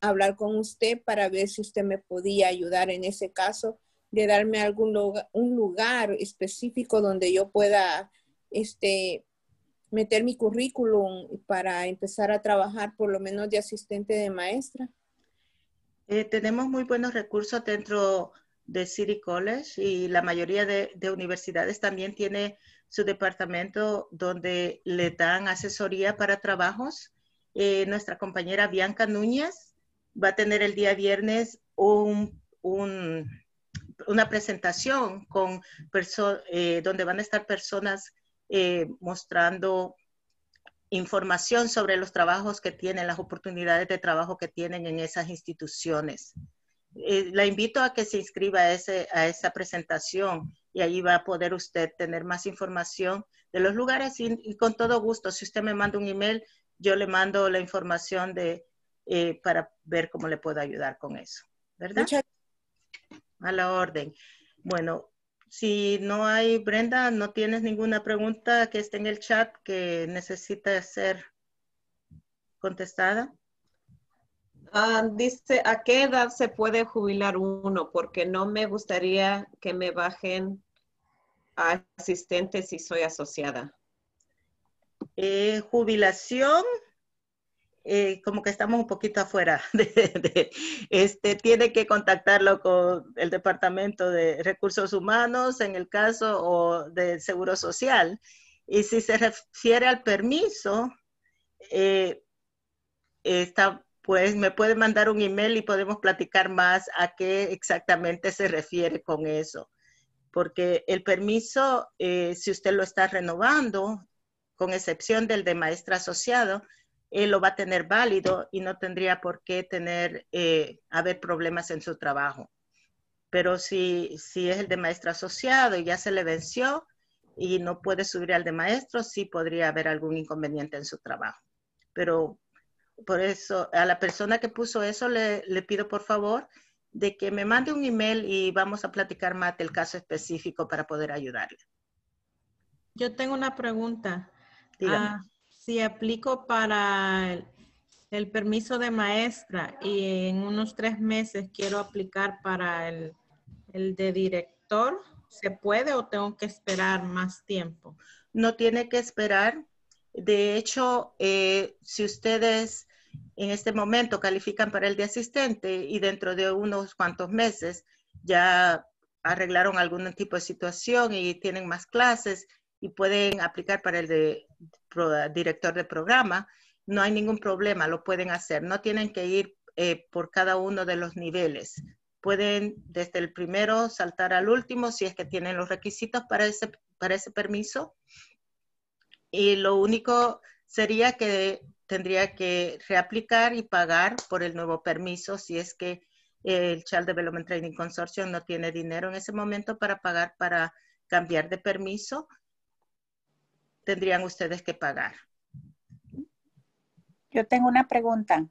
hablar con usted para ver si usted me podía ayudar en ese caso de darme algún lugar, un lugar específico donde yo pueda este, meter mi currículum para empezar a trabajar por lo menos de asistente de maestra. Eh, tenemos muy buenos recursos dentro de City College y la mayoría de, universidades también tiene su departamento donde le dan asesoría para trabajos. Eh, nuestra compañera Bianca Núñez va a tener el día viernes una presentación con eh, donde van a estar personas mostrando información sobre los trabajos que tienen, las oportunidades de trabajo que tienen en esas instituciones. Eh, la invito a que se inscriba a, ese, a esa presentación y ahí va a poder usted tener más información de los lugares y, con todo gusto, si usted me manda un email, yo le mando la información de, eh, para ver cómo le puedo ayudar con eso, ¿verdad? Muchas. A la orden. Bueno, si no hay, Brenda, no tienes ninguna pregunta que esté en el chat que necesita ser contestada. Ah, dice, ¿a qué edad se puede jubilar uno? Porque no me gustaría que me bajen a asistente si soy asociada. Eh, jubilación eh, como que estamos un poquito afuera. De, este, tiene que contactarlo con el Departamento de Recursos Humanos, en el caso, o del Seguro Social. Y si se refiere al permiso, eh, está, pues me puede mandar un email y podemos platicar más a qué exactamente se refiere con eso. Porque el permiso, eh, si usted lo está renovando, con excepción del de maestra asociado, él lo va a tener válido y no tendría por qué tener, eh, haber problemas en su trabajo. Pero si, si es el de maestro asociado y ya se le venció y no puede subir al de maestro, sí podría haber algún inconveniente en su trabajo. Pero por eso, a la persona que puso eso, le, pido por favor de que me mande un email y vamos a platicar más del caso específico para poder ayudarle. Yo tengo una pregunta. Ah, si aplico para el, permiso de maestra y en unos tres meses quiero aplicar para el, de director, ¿se puede o tengo que esperar más tiempo? No tiene que esperar. De hecho, eh, si ustedes en este momento califican para el de asistente y dentro de unos cuantos meses ya arreglaron algún tipo de situación y tienen más clases y pueden aplicar para el de, director de programa. No hay ningún problema, lo pueden hacer. No tienen que ir eh, por cada uno de los niveles. Pueden desde el primero saltar al último si es que tienen los requisitos para ese, para ese permiso. Y lo único sería que tendría que reaplicar y pagar por el nuevo permiso si es que eh, el Child Development Training Consortium no tiene dinero en ese momento para pagar para cambiar de permiso tendrían ustedes que pagar. Yo tengo una pregunta.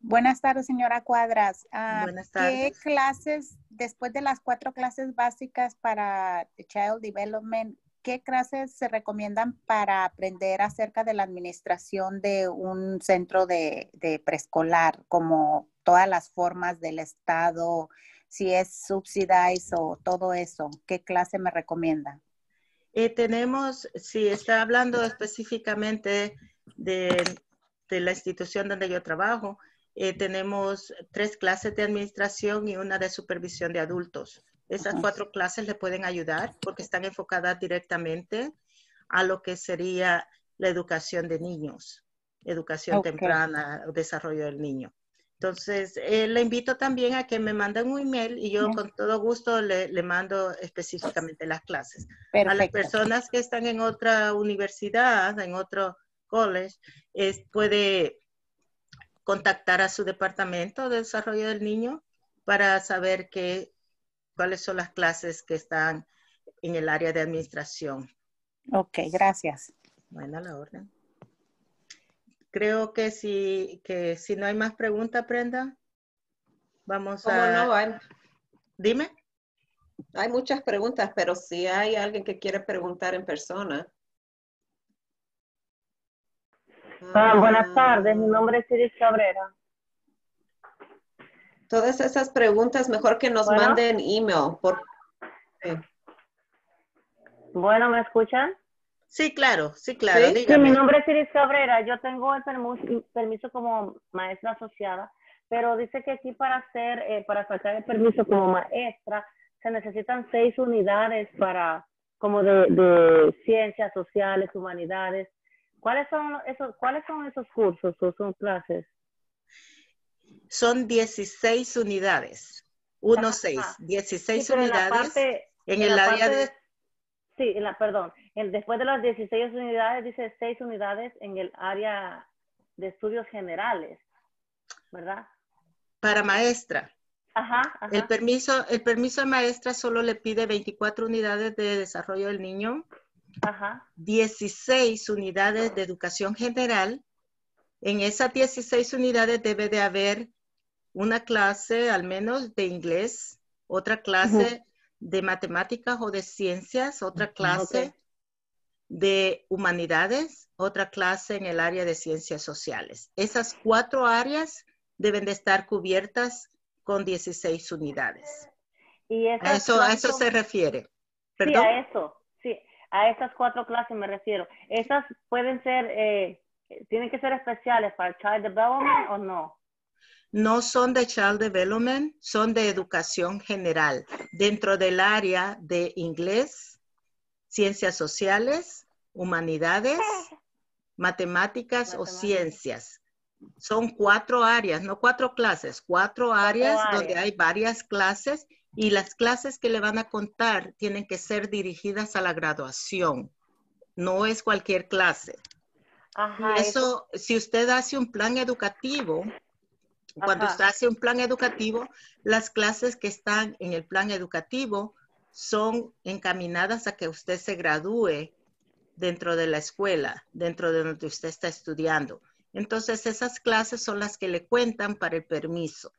Buenas tardes, señora Cuadras. Ah, ¿Qué clases, después de las cuatro clases básicas para Child Development, qué clases se recomiendan para aprender acerca de la administración de un centro de, de preescolar, como todas las formas del Estado, si es subsidized o todo eso? ¿Qué clase me recomienda? Eh, tenemos, si está hablando específicamente de, la institución donde yo trabajo, eh, tenemos tres clases de administración y una de supervisión de adultos. Esas cuatro clases le pueden ayudar porque están enfocadas directamente a lo que sería la educación de niños, educación temprana temprana, desarrollo del niño. Entonces, eh, le invito también a que me manden un email y yo con todo gusto le, mando específicamente las clases. A las personas que están en otra universidad, en otro college, puede contactar a su departamento de desarrollo del niño para saber qué, cuáles son las clases que están en el área de administración. Ok, gracias. Bueno, la orden creo que si, si no hay más preguntas, Prenda, vamos a... No Dime. Hay muchas preguntas, pero si hay alguien que quiere preguntar en persona. Ah, ah. buenas tardes, mi nombre es Iris Cabrera. Todas esas preguntas, mejor que nos manden email. Por... Bueno, ¿me escuchan? Sí, claro, sí, claro. mi nombre es Iris Cabrera. Yo tengo el permiso como maestra asociada, pero dice que aquí para hacer, eh, para sacar el permiso como maestra, se necesitan seis unidades para, como de, ciencias sociales, humanidades. ¿Cuáles son esos, cuáles son esos cursos o son clases? Son 16 unidades. Uno, seis. 16 unidades en el área de sí, la, perdón, después de las 16 unidades, dice 6 unidades en el área de estudios generales, ¿verdad? Para maestra. Ajá, ajá. El, permiso, el permiso de maestra solo le pide 24 unidades de desarrollo del niño, ajá. 16 unidades de educación general. En esas 16 unidades debe de haber una clase al menos de inglés, otra clase de matemáticas o de ciencias, otra clase de humanidades, otra clase en el área de ciencias sociales. Esas cuatro áreas deben de estar cubiertas con 16 unidades. ¿Y a eso, se refiere. Sí, a eso, sí, a esas cuatro clases me refiero. ¿Esas pueden ser, eh, tienen que ser especiales para el Child Development o no? no son de Child Development, son de educación general, dentro del área de inglés, ciencias sociales, humanidades, matemáticas, o ciencias. Son cuatro áreas, no cuatro clases, cuatro, áreas, donde hay varias clases y las clases que le van a contar tienen que ser dirigidas a la graduación. No es cualquier clase. eso, si usted hace un plan educativo, cuando usted hace un plan educativo, las clases que están en el plan educativo son encaminadas a que usted se gradúe dentro de la escuela, dentro de donde usted está estudiando. Entonces, esas clases son las que le cuentan para el permiso.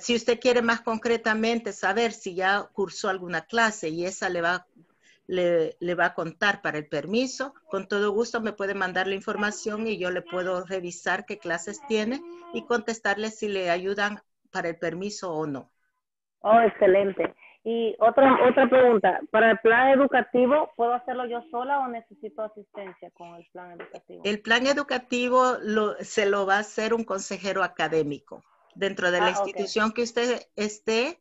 si usted quiere más concretamente saber si ya cursó alguna clase y esa le va le, va a contar para el permiso. Con todo gusto me puede mandar la información y yo le puedo revisar qué clases tiene y contestarle si le ayudan para el permiso o no. Oh, excelente. Y otra otra pregunta, ¿para el plan educativo puedo hacerlo yo sola o necesito asistencia con el plan educativo? El plan educativo se lo va a hacer un consejero académico. Dentro de la ah, institución que usted esté,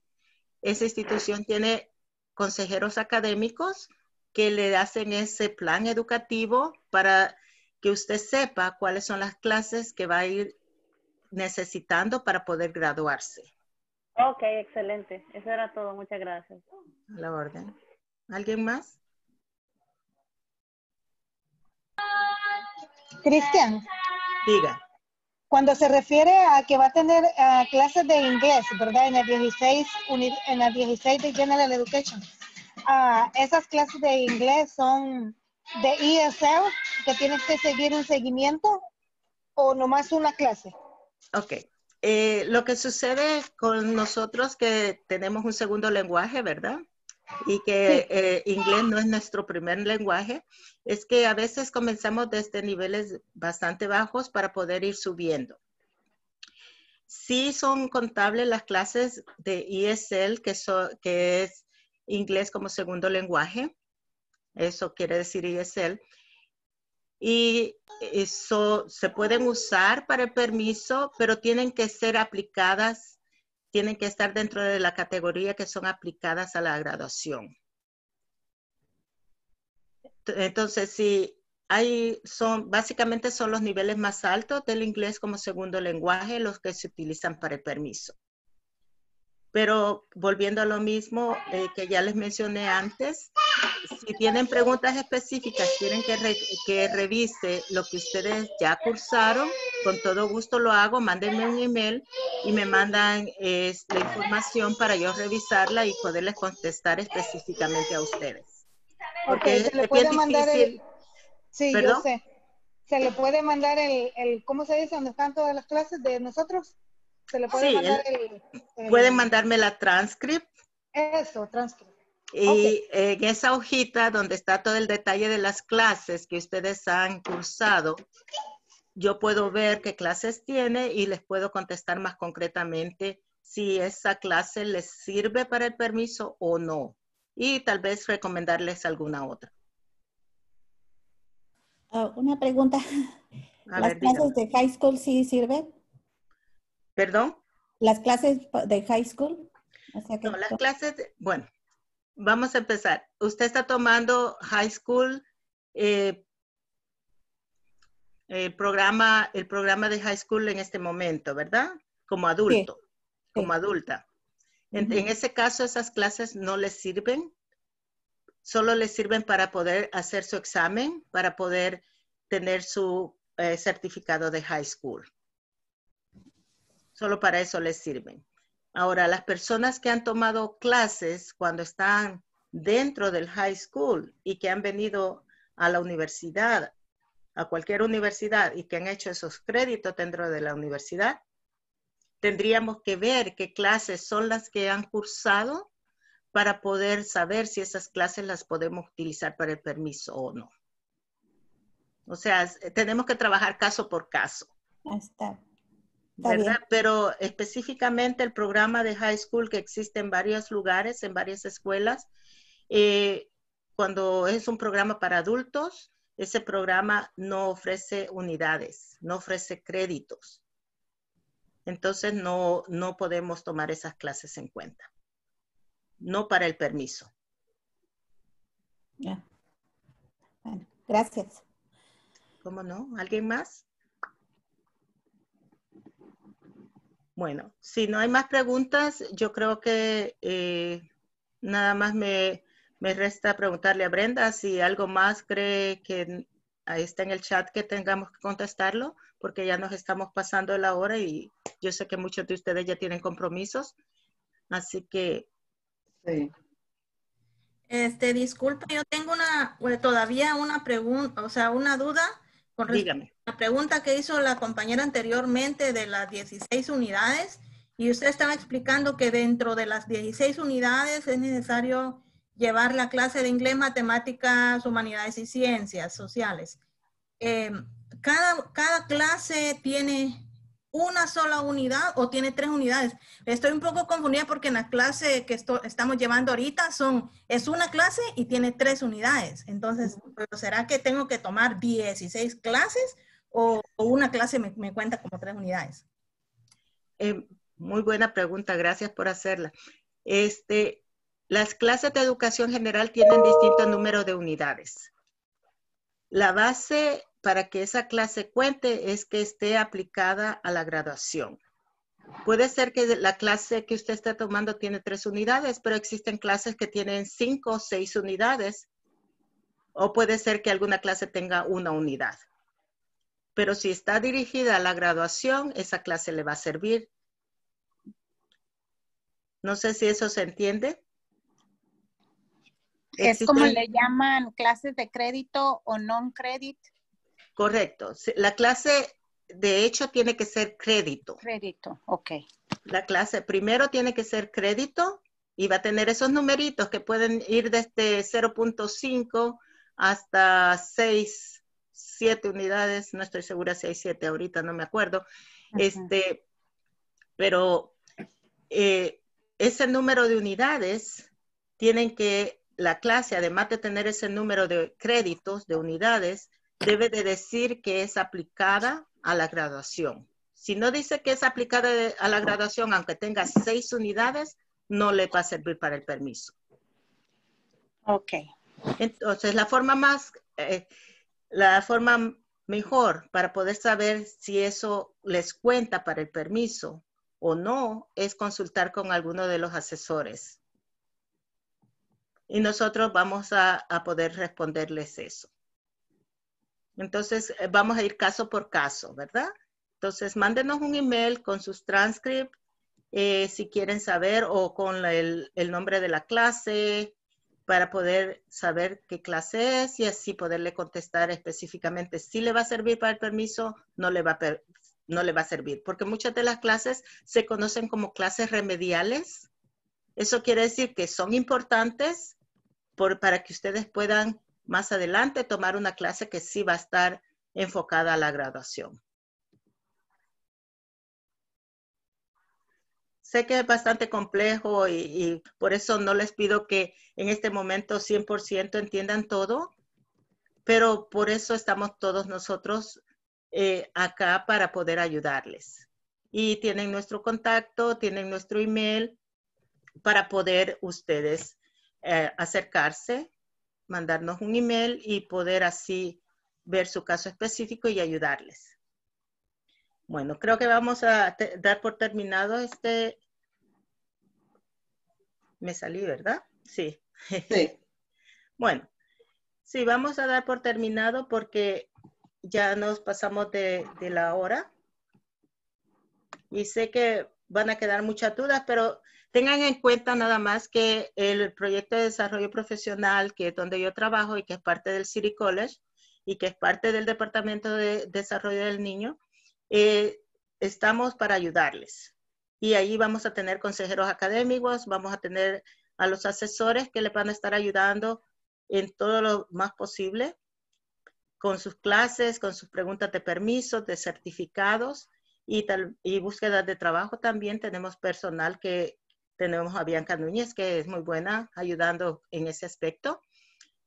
esa institución tiene consejeros académicos que le hacen ese plan educativo para que usted sepa cuáles son las clases que va a ir necesitando para poder graduarse. Ok, excelente. Eso era todo. Muchas gracias. A la orden. ¿Alguien más? Cristian. Diga. Cuando se refiere a que va a tener clases de inglés, ¿verdad? En el 16, en el 16 de General Education. Ah, esas clases de inglés son de ESL, que tienes que seguir un seguimiento o nomás una clase. Ok. Eh, lo que sucede con nosotros que tenemos un segundo lenguaje, ¿verdad? Y que eh, inglés no es nuestro primer lenguaje, es que a veces comenzamos desde niveles bastante bajos para poder ir subiendo. Sí son contables las clases de ESL, que, que es inglés como segundo lenguaje. Eso quiere decir ESL. Y eso se pueden usar para el permiso, pero tienen que ser aplicadas, tienen que estar dentro de la categoría que son aplicadas a la graduación. Entonces, si hay, son, básicamente son los niveles más altos del inglés como segundo lenguaje los que se utilizan para el permiso. Pero volviendo a lo mismo eh, que ya les mencioné antes, si tienen preguntas específicas, quieren que, revise lo que ustedes ya cursaron, con todo gusto lo hago, mándenme un email y me mandan la información para yo revisarla y poderles contestar específicamente a ustedes. Porque se le puede mandar el... Sí, sé. Se le puede mandar el, el, ¿cómo se dice? ¿Dónde están todas las clases de nosotros. Se le puede sí, Pueden mandarme la transcript. Eso, transcript. Y en esa hojita donde está todo el detalle de las clases que ustedes han cursado, yo puedo ver qué clases tiene y les puedo contestar más concretamente si esa clase les sirve para el permiso o no. Y tal vez recomendarles alguna otra. Ah, una pregunta. ¿Las clases de high school sí sirven? ¿Perdón? Las clases de high school. no, las clases, bueno, vamos a empezar. Usted está tomando high school, el, eh, eh, programa, el programa de high school en este momento, ¿verdad? Como adulto, como adulta. En, ese caso, esas clases no les sirven, solo les sirven para poder hacer su examen, para poder tener su eh, certificado de high school. Solo para eso les sirven. Ahora, las personas que han tomado clases cuando están dentro del high school y que han venido a la universidad, a cualquier universidad y que han hecho esos créditos dentro de la universidad, tendríamos que ver qué clases son las que han cursado para poder saber si esas clases las podemos utilizar para el permiso o no. O sea, tenemos que trabajar caso por caso. Está. Pero específicamente el programa de high school que existe en varios lugares, en varias escuelas, eh, cuando es un programa para adultos, ese programa no ofrece unidades, no ofrece créditos. Entonces no, podemos tomar esas clases en cuenta. No para el permiso. gracias. ¿Cómo no? ¿Alguien más? Bueno, si no hay más preguntas, yo creo que eh, nada más me, resta preguntarle a Brenda si algo más cree que ahí está en el chat que tengamos que contestarlo, porque ya nos estamos pasando la hora y yo sé que muchos de ustedes ya tienen compromisos. Así que... Sí. Este, disculpa, yo tengo una, todavía una pregunta, o sea, una duda la pregunta que hizo la compañera anteriormente de las 16 unidades, y usted estaba explicando que dentro de las 16 unidades es necesario llevar la clase de inglés, matemáticas, humanidades y ciencias sociales. Em, cada, cada clase tiene una sola unidad o tiene tres unidades. Estoy un poco confundida porque en la clase que estamos llevando ahorita son, es una clase y tiene tres unidades. Entonces, ¿será que tengo que tomar 16 clases o, una clase me, cuenta como tres unidades? Eh, muy buena pregunta, gracias por hacerla. Este, las clases de educación general tienen distinto número de unidades. La base para que esa clase cuente es que esté aplicada a la graduación. Puede ser que la clase que usted está tomando tiene tres unidades, pero existen clases que tienen cinco o seis unidades. O puede ser que alguna clase tenga una unidad. Pero si está dirigida a la graduación, esa clase le va a servir. No sé si eso se entiende. Es como le llaman clases de crédito o non-credit. Correcto. La clase, de hecho, tiene que ser crédito. Crédito, ok. La clase primero tiene que ser crédito y va a tener esos numeritos que pueden ir desde 0.5 hasta 6, 7 unidades, no estoy segura si hay 7 ahorita, no me acuerdo. Este, pero eh, ese número de unidades tienen que, la clase, además de tener ese número de créditos, de unidades, debe de decir que es aplicada a la graduación. Si no dice que es aplicada a la graduación, aunque tenga seis unidades, no le va a servir para el permiso. Ok. Entonces, la forma más, eh, la forma mejor para poder saber si eso les cuenta para el permiso o no es consultar con alguno de los asesores. Y nosotros vamos a poder responderles eso. Entonces, eh, vamos a ir caso por caso, ¿verdad? Entonces, mándenos un email con sus transcripts, eh, si quieren saber, o con el, nombre de la clase, para poder saber qué clase es y así poderle contestar específicamente si le va a servir para el permiso, no le va a, no le va a servir, porque muchas de las clases se conocen como clases remediales. Eso quiere decir que son importantes para que ustedes puedan más adelante tomar una clase que sí va a estar enfocada a la graduación. Sé que es bastante complejo y, por eso no les pido que en este momento 100% entiendan todo, pero por eso estamos todos nosotros eh, acá para poder ayudarles. Y tienen nuestro contacto, tienen nuestro email para poder ustedes eh, acercarse mandarnos un email y poder así ver su caso específico y ayudarles. Bueno, creo que vamos a dar por terminado este... Me salí, ¿verdad? Sí. Sí. bueno, sí, vamos a dar por terminado porque ya nos pasamos de, de la hora. Y sé que van a quedar muchas dudas, pero Tengan en cuenta nada más que el proyecto de desarrollo profesional, que es donde yo trabajo y que es parte del City College y que es parte del Departamento de Desarrollo del Niño, eh, estamos para ayudarles. Y ahí vamos a tener consejeros académicos, vamos a tener a los asesores que les van a estar ayudando en todo lo más posible, con sus clases, con sus preguntas de permisos, de certificados y, tal, y búsquedas de trabajo. También tenemos personal que tenemos a Bianca Núñez, que es muy buena ayudando en ese aspecto.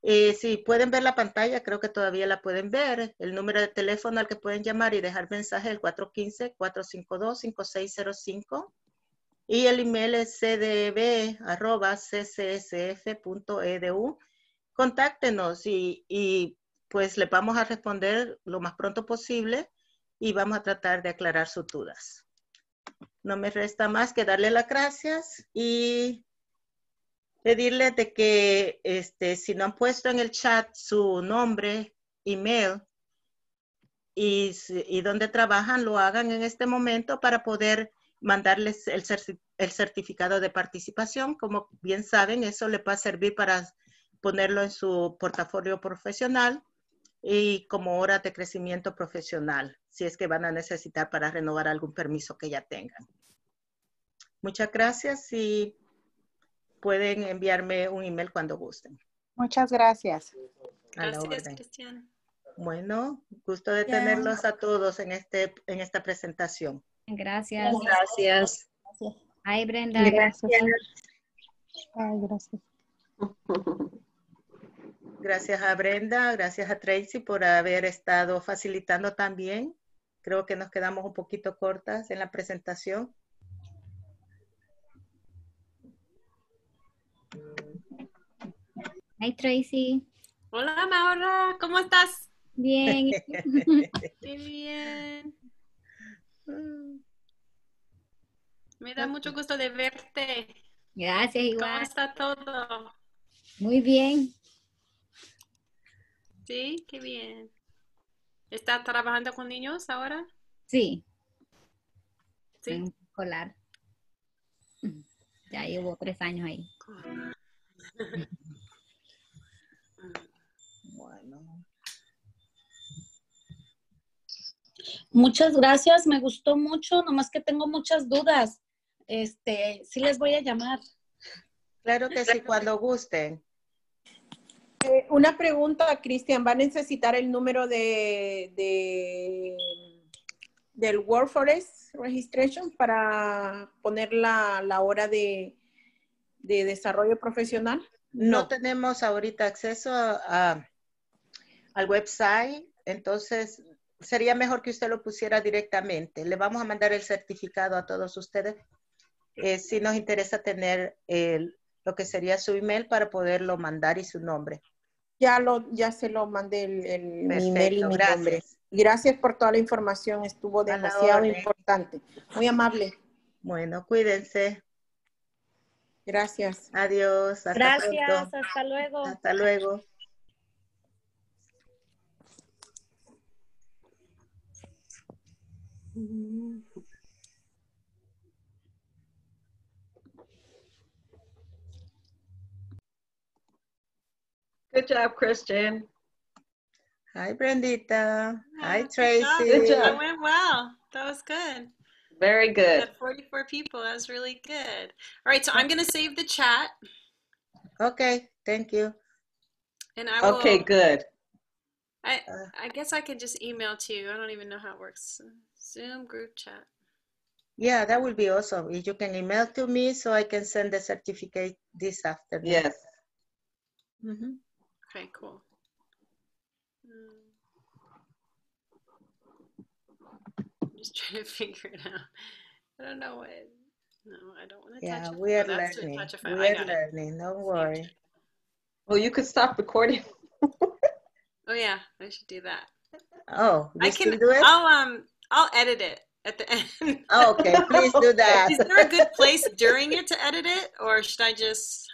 Eh, si pueden ver la pantalla, creo que todavía la pueden ver. El número de teléfono al que pueden llamar y dejar mensaje es el 415-452-5605. Y el email es cdb.ccsf.edu. Contáctenos y, y pues les vamos a responder lo más pronto posible y vamos a tratar de aclarar sus dudas. No me resta más que darle las gracias y pedirle de que este, si no han puesto en el chat su nombre, email y, y dónde trabajan, lo hagan en este momento para poder mandarles el, el certificado de participación. Como bien saben, eso le va a servir para ponerlo en su portafolio profesional y como horas de crecimiento profesional, si es que van a necesitar para renovar algún permiso que ya tengan. Muchas gracias y pueden enviarme un email cuando gusten. Muchas gracias. Gracias, Cristian. Bueno, gusto de tenerlos a todos en, este, en esta presentación. Gracias. Gracias. Ay, Brenda. gracias. Ay, gracias. Gracias a Brenda, gracias a Tracy por haber estado facilitando también. Creo que nos quedamos un poquito cortas en la presentación. Hi Tracy. Hola Mauro, ¿cómo estás? Bien. Muy bien. Me da mucho gusto de verte. Gracias, igual. ¿Cómo está todo? Muy bien. Sí, qué bien. ¿Estás trabajando con niños ahora? Sí. Sí. En escolar. Ya llevo tres años ahí. bueno. Muchas gracias, me gustó mucho, nomás que tengo muchas dudas. Este, sí les voy a llamar. Claro que sí, cuando gusten. Eh, una pregunta, Cristian, ¿va a necesitar el número de, de del Registration para poner la, hora de, de, desarrollo profesional? No. tenemos ahorita acceso al website, entonces sería mejor que usted lo pusiera directamente. Le vamos a mandar el certificado a todos ustedes eh, si nos interesa tener el, lo que sería su email para poderlo mandar y su nombre. Ya, lo, ya se lo mandé el, email y mi nombre. Gracias por toda la información, estuvo demasiado importante. Muy amable. Bueno, cuídense. Gracias. Adiós. Gracias, hasta luego. Hasta luego. Mm. Good job, Christian. Hi, Brandita. Yeah, Hi, Tracy. Good job. That went well. That was good. Very good. 44 people. That was really good. All right, so I'm going to save the chat. Okay, thank you. And I will, Okay, good. I, uh, I guess I can just email to you. I don't even know how it works. Zoom group chat. Yeah, that would be awesome. If you can email to me so I can send the certificate this afternoon. Yes. Mm-hmm. Okay, cool. Hmm. I'm just trying to figure it out. I don't know what. No, I don't want to yeah, touch. Yeah, we're oh, learning. We're learning. It. Don't worry. Well, you could stop recording. oh yeah, I should do that. Oh, I can do it. I'll um, I'll edit it at the end. Oh, okay, please do that. Is there a good place during it to edit it, or should I just?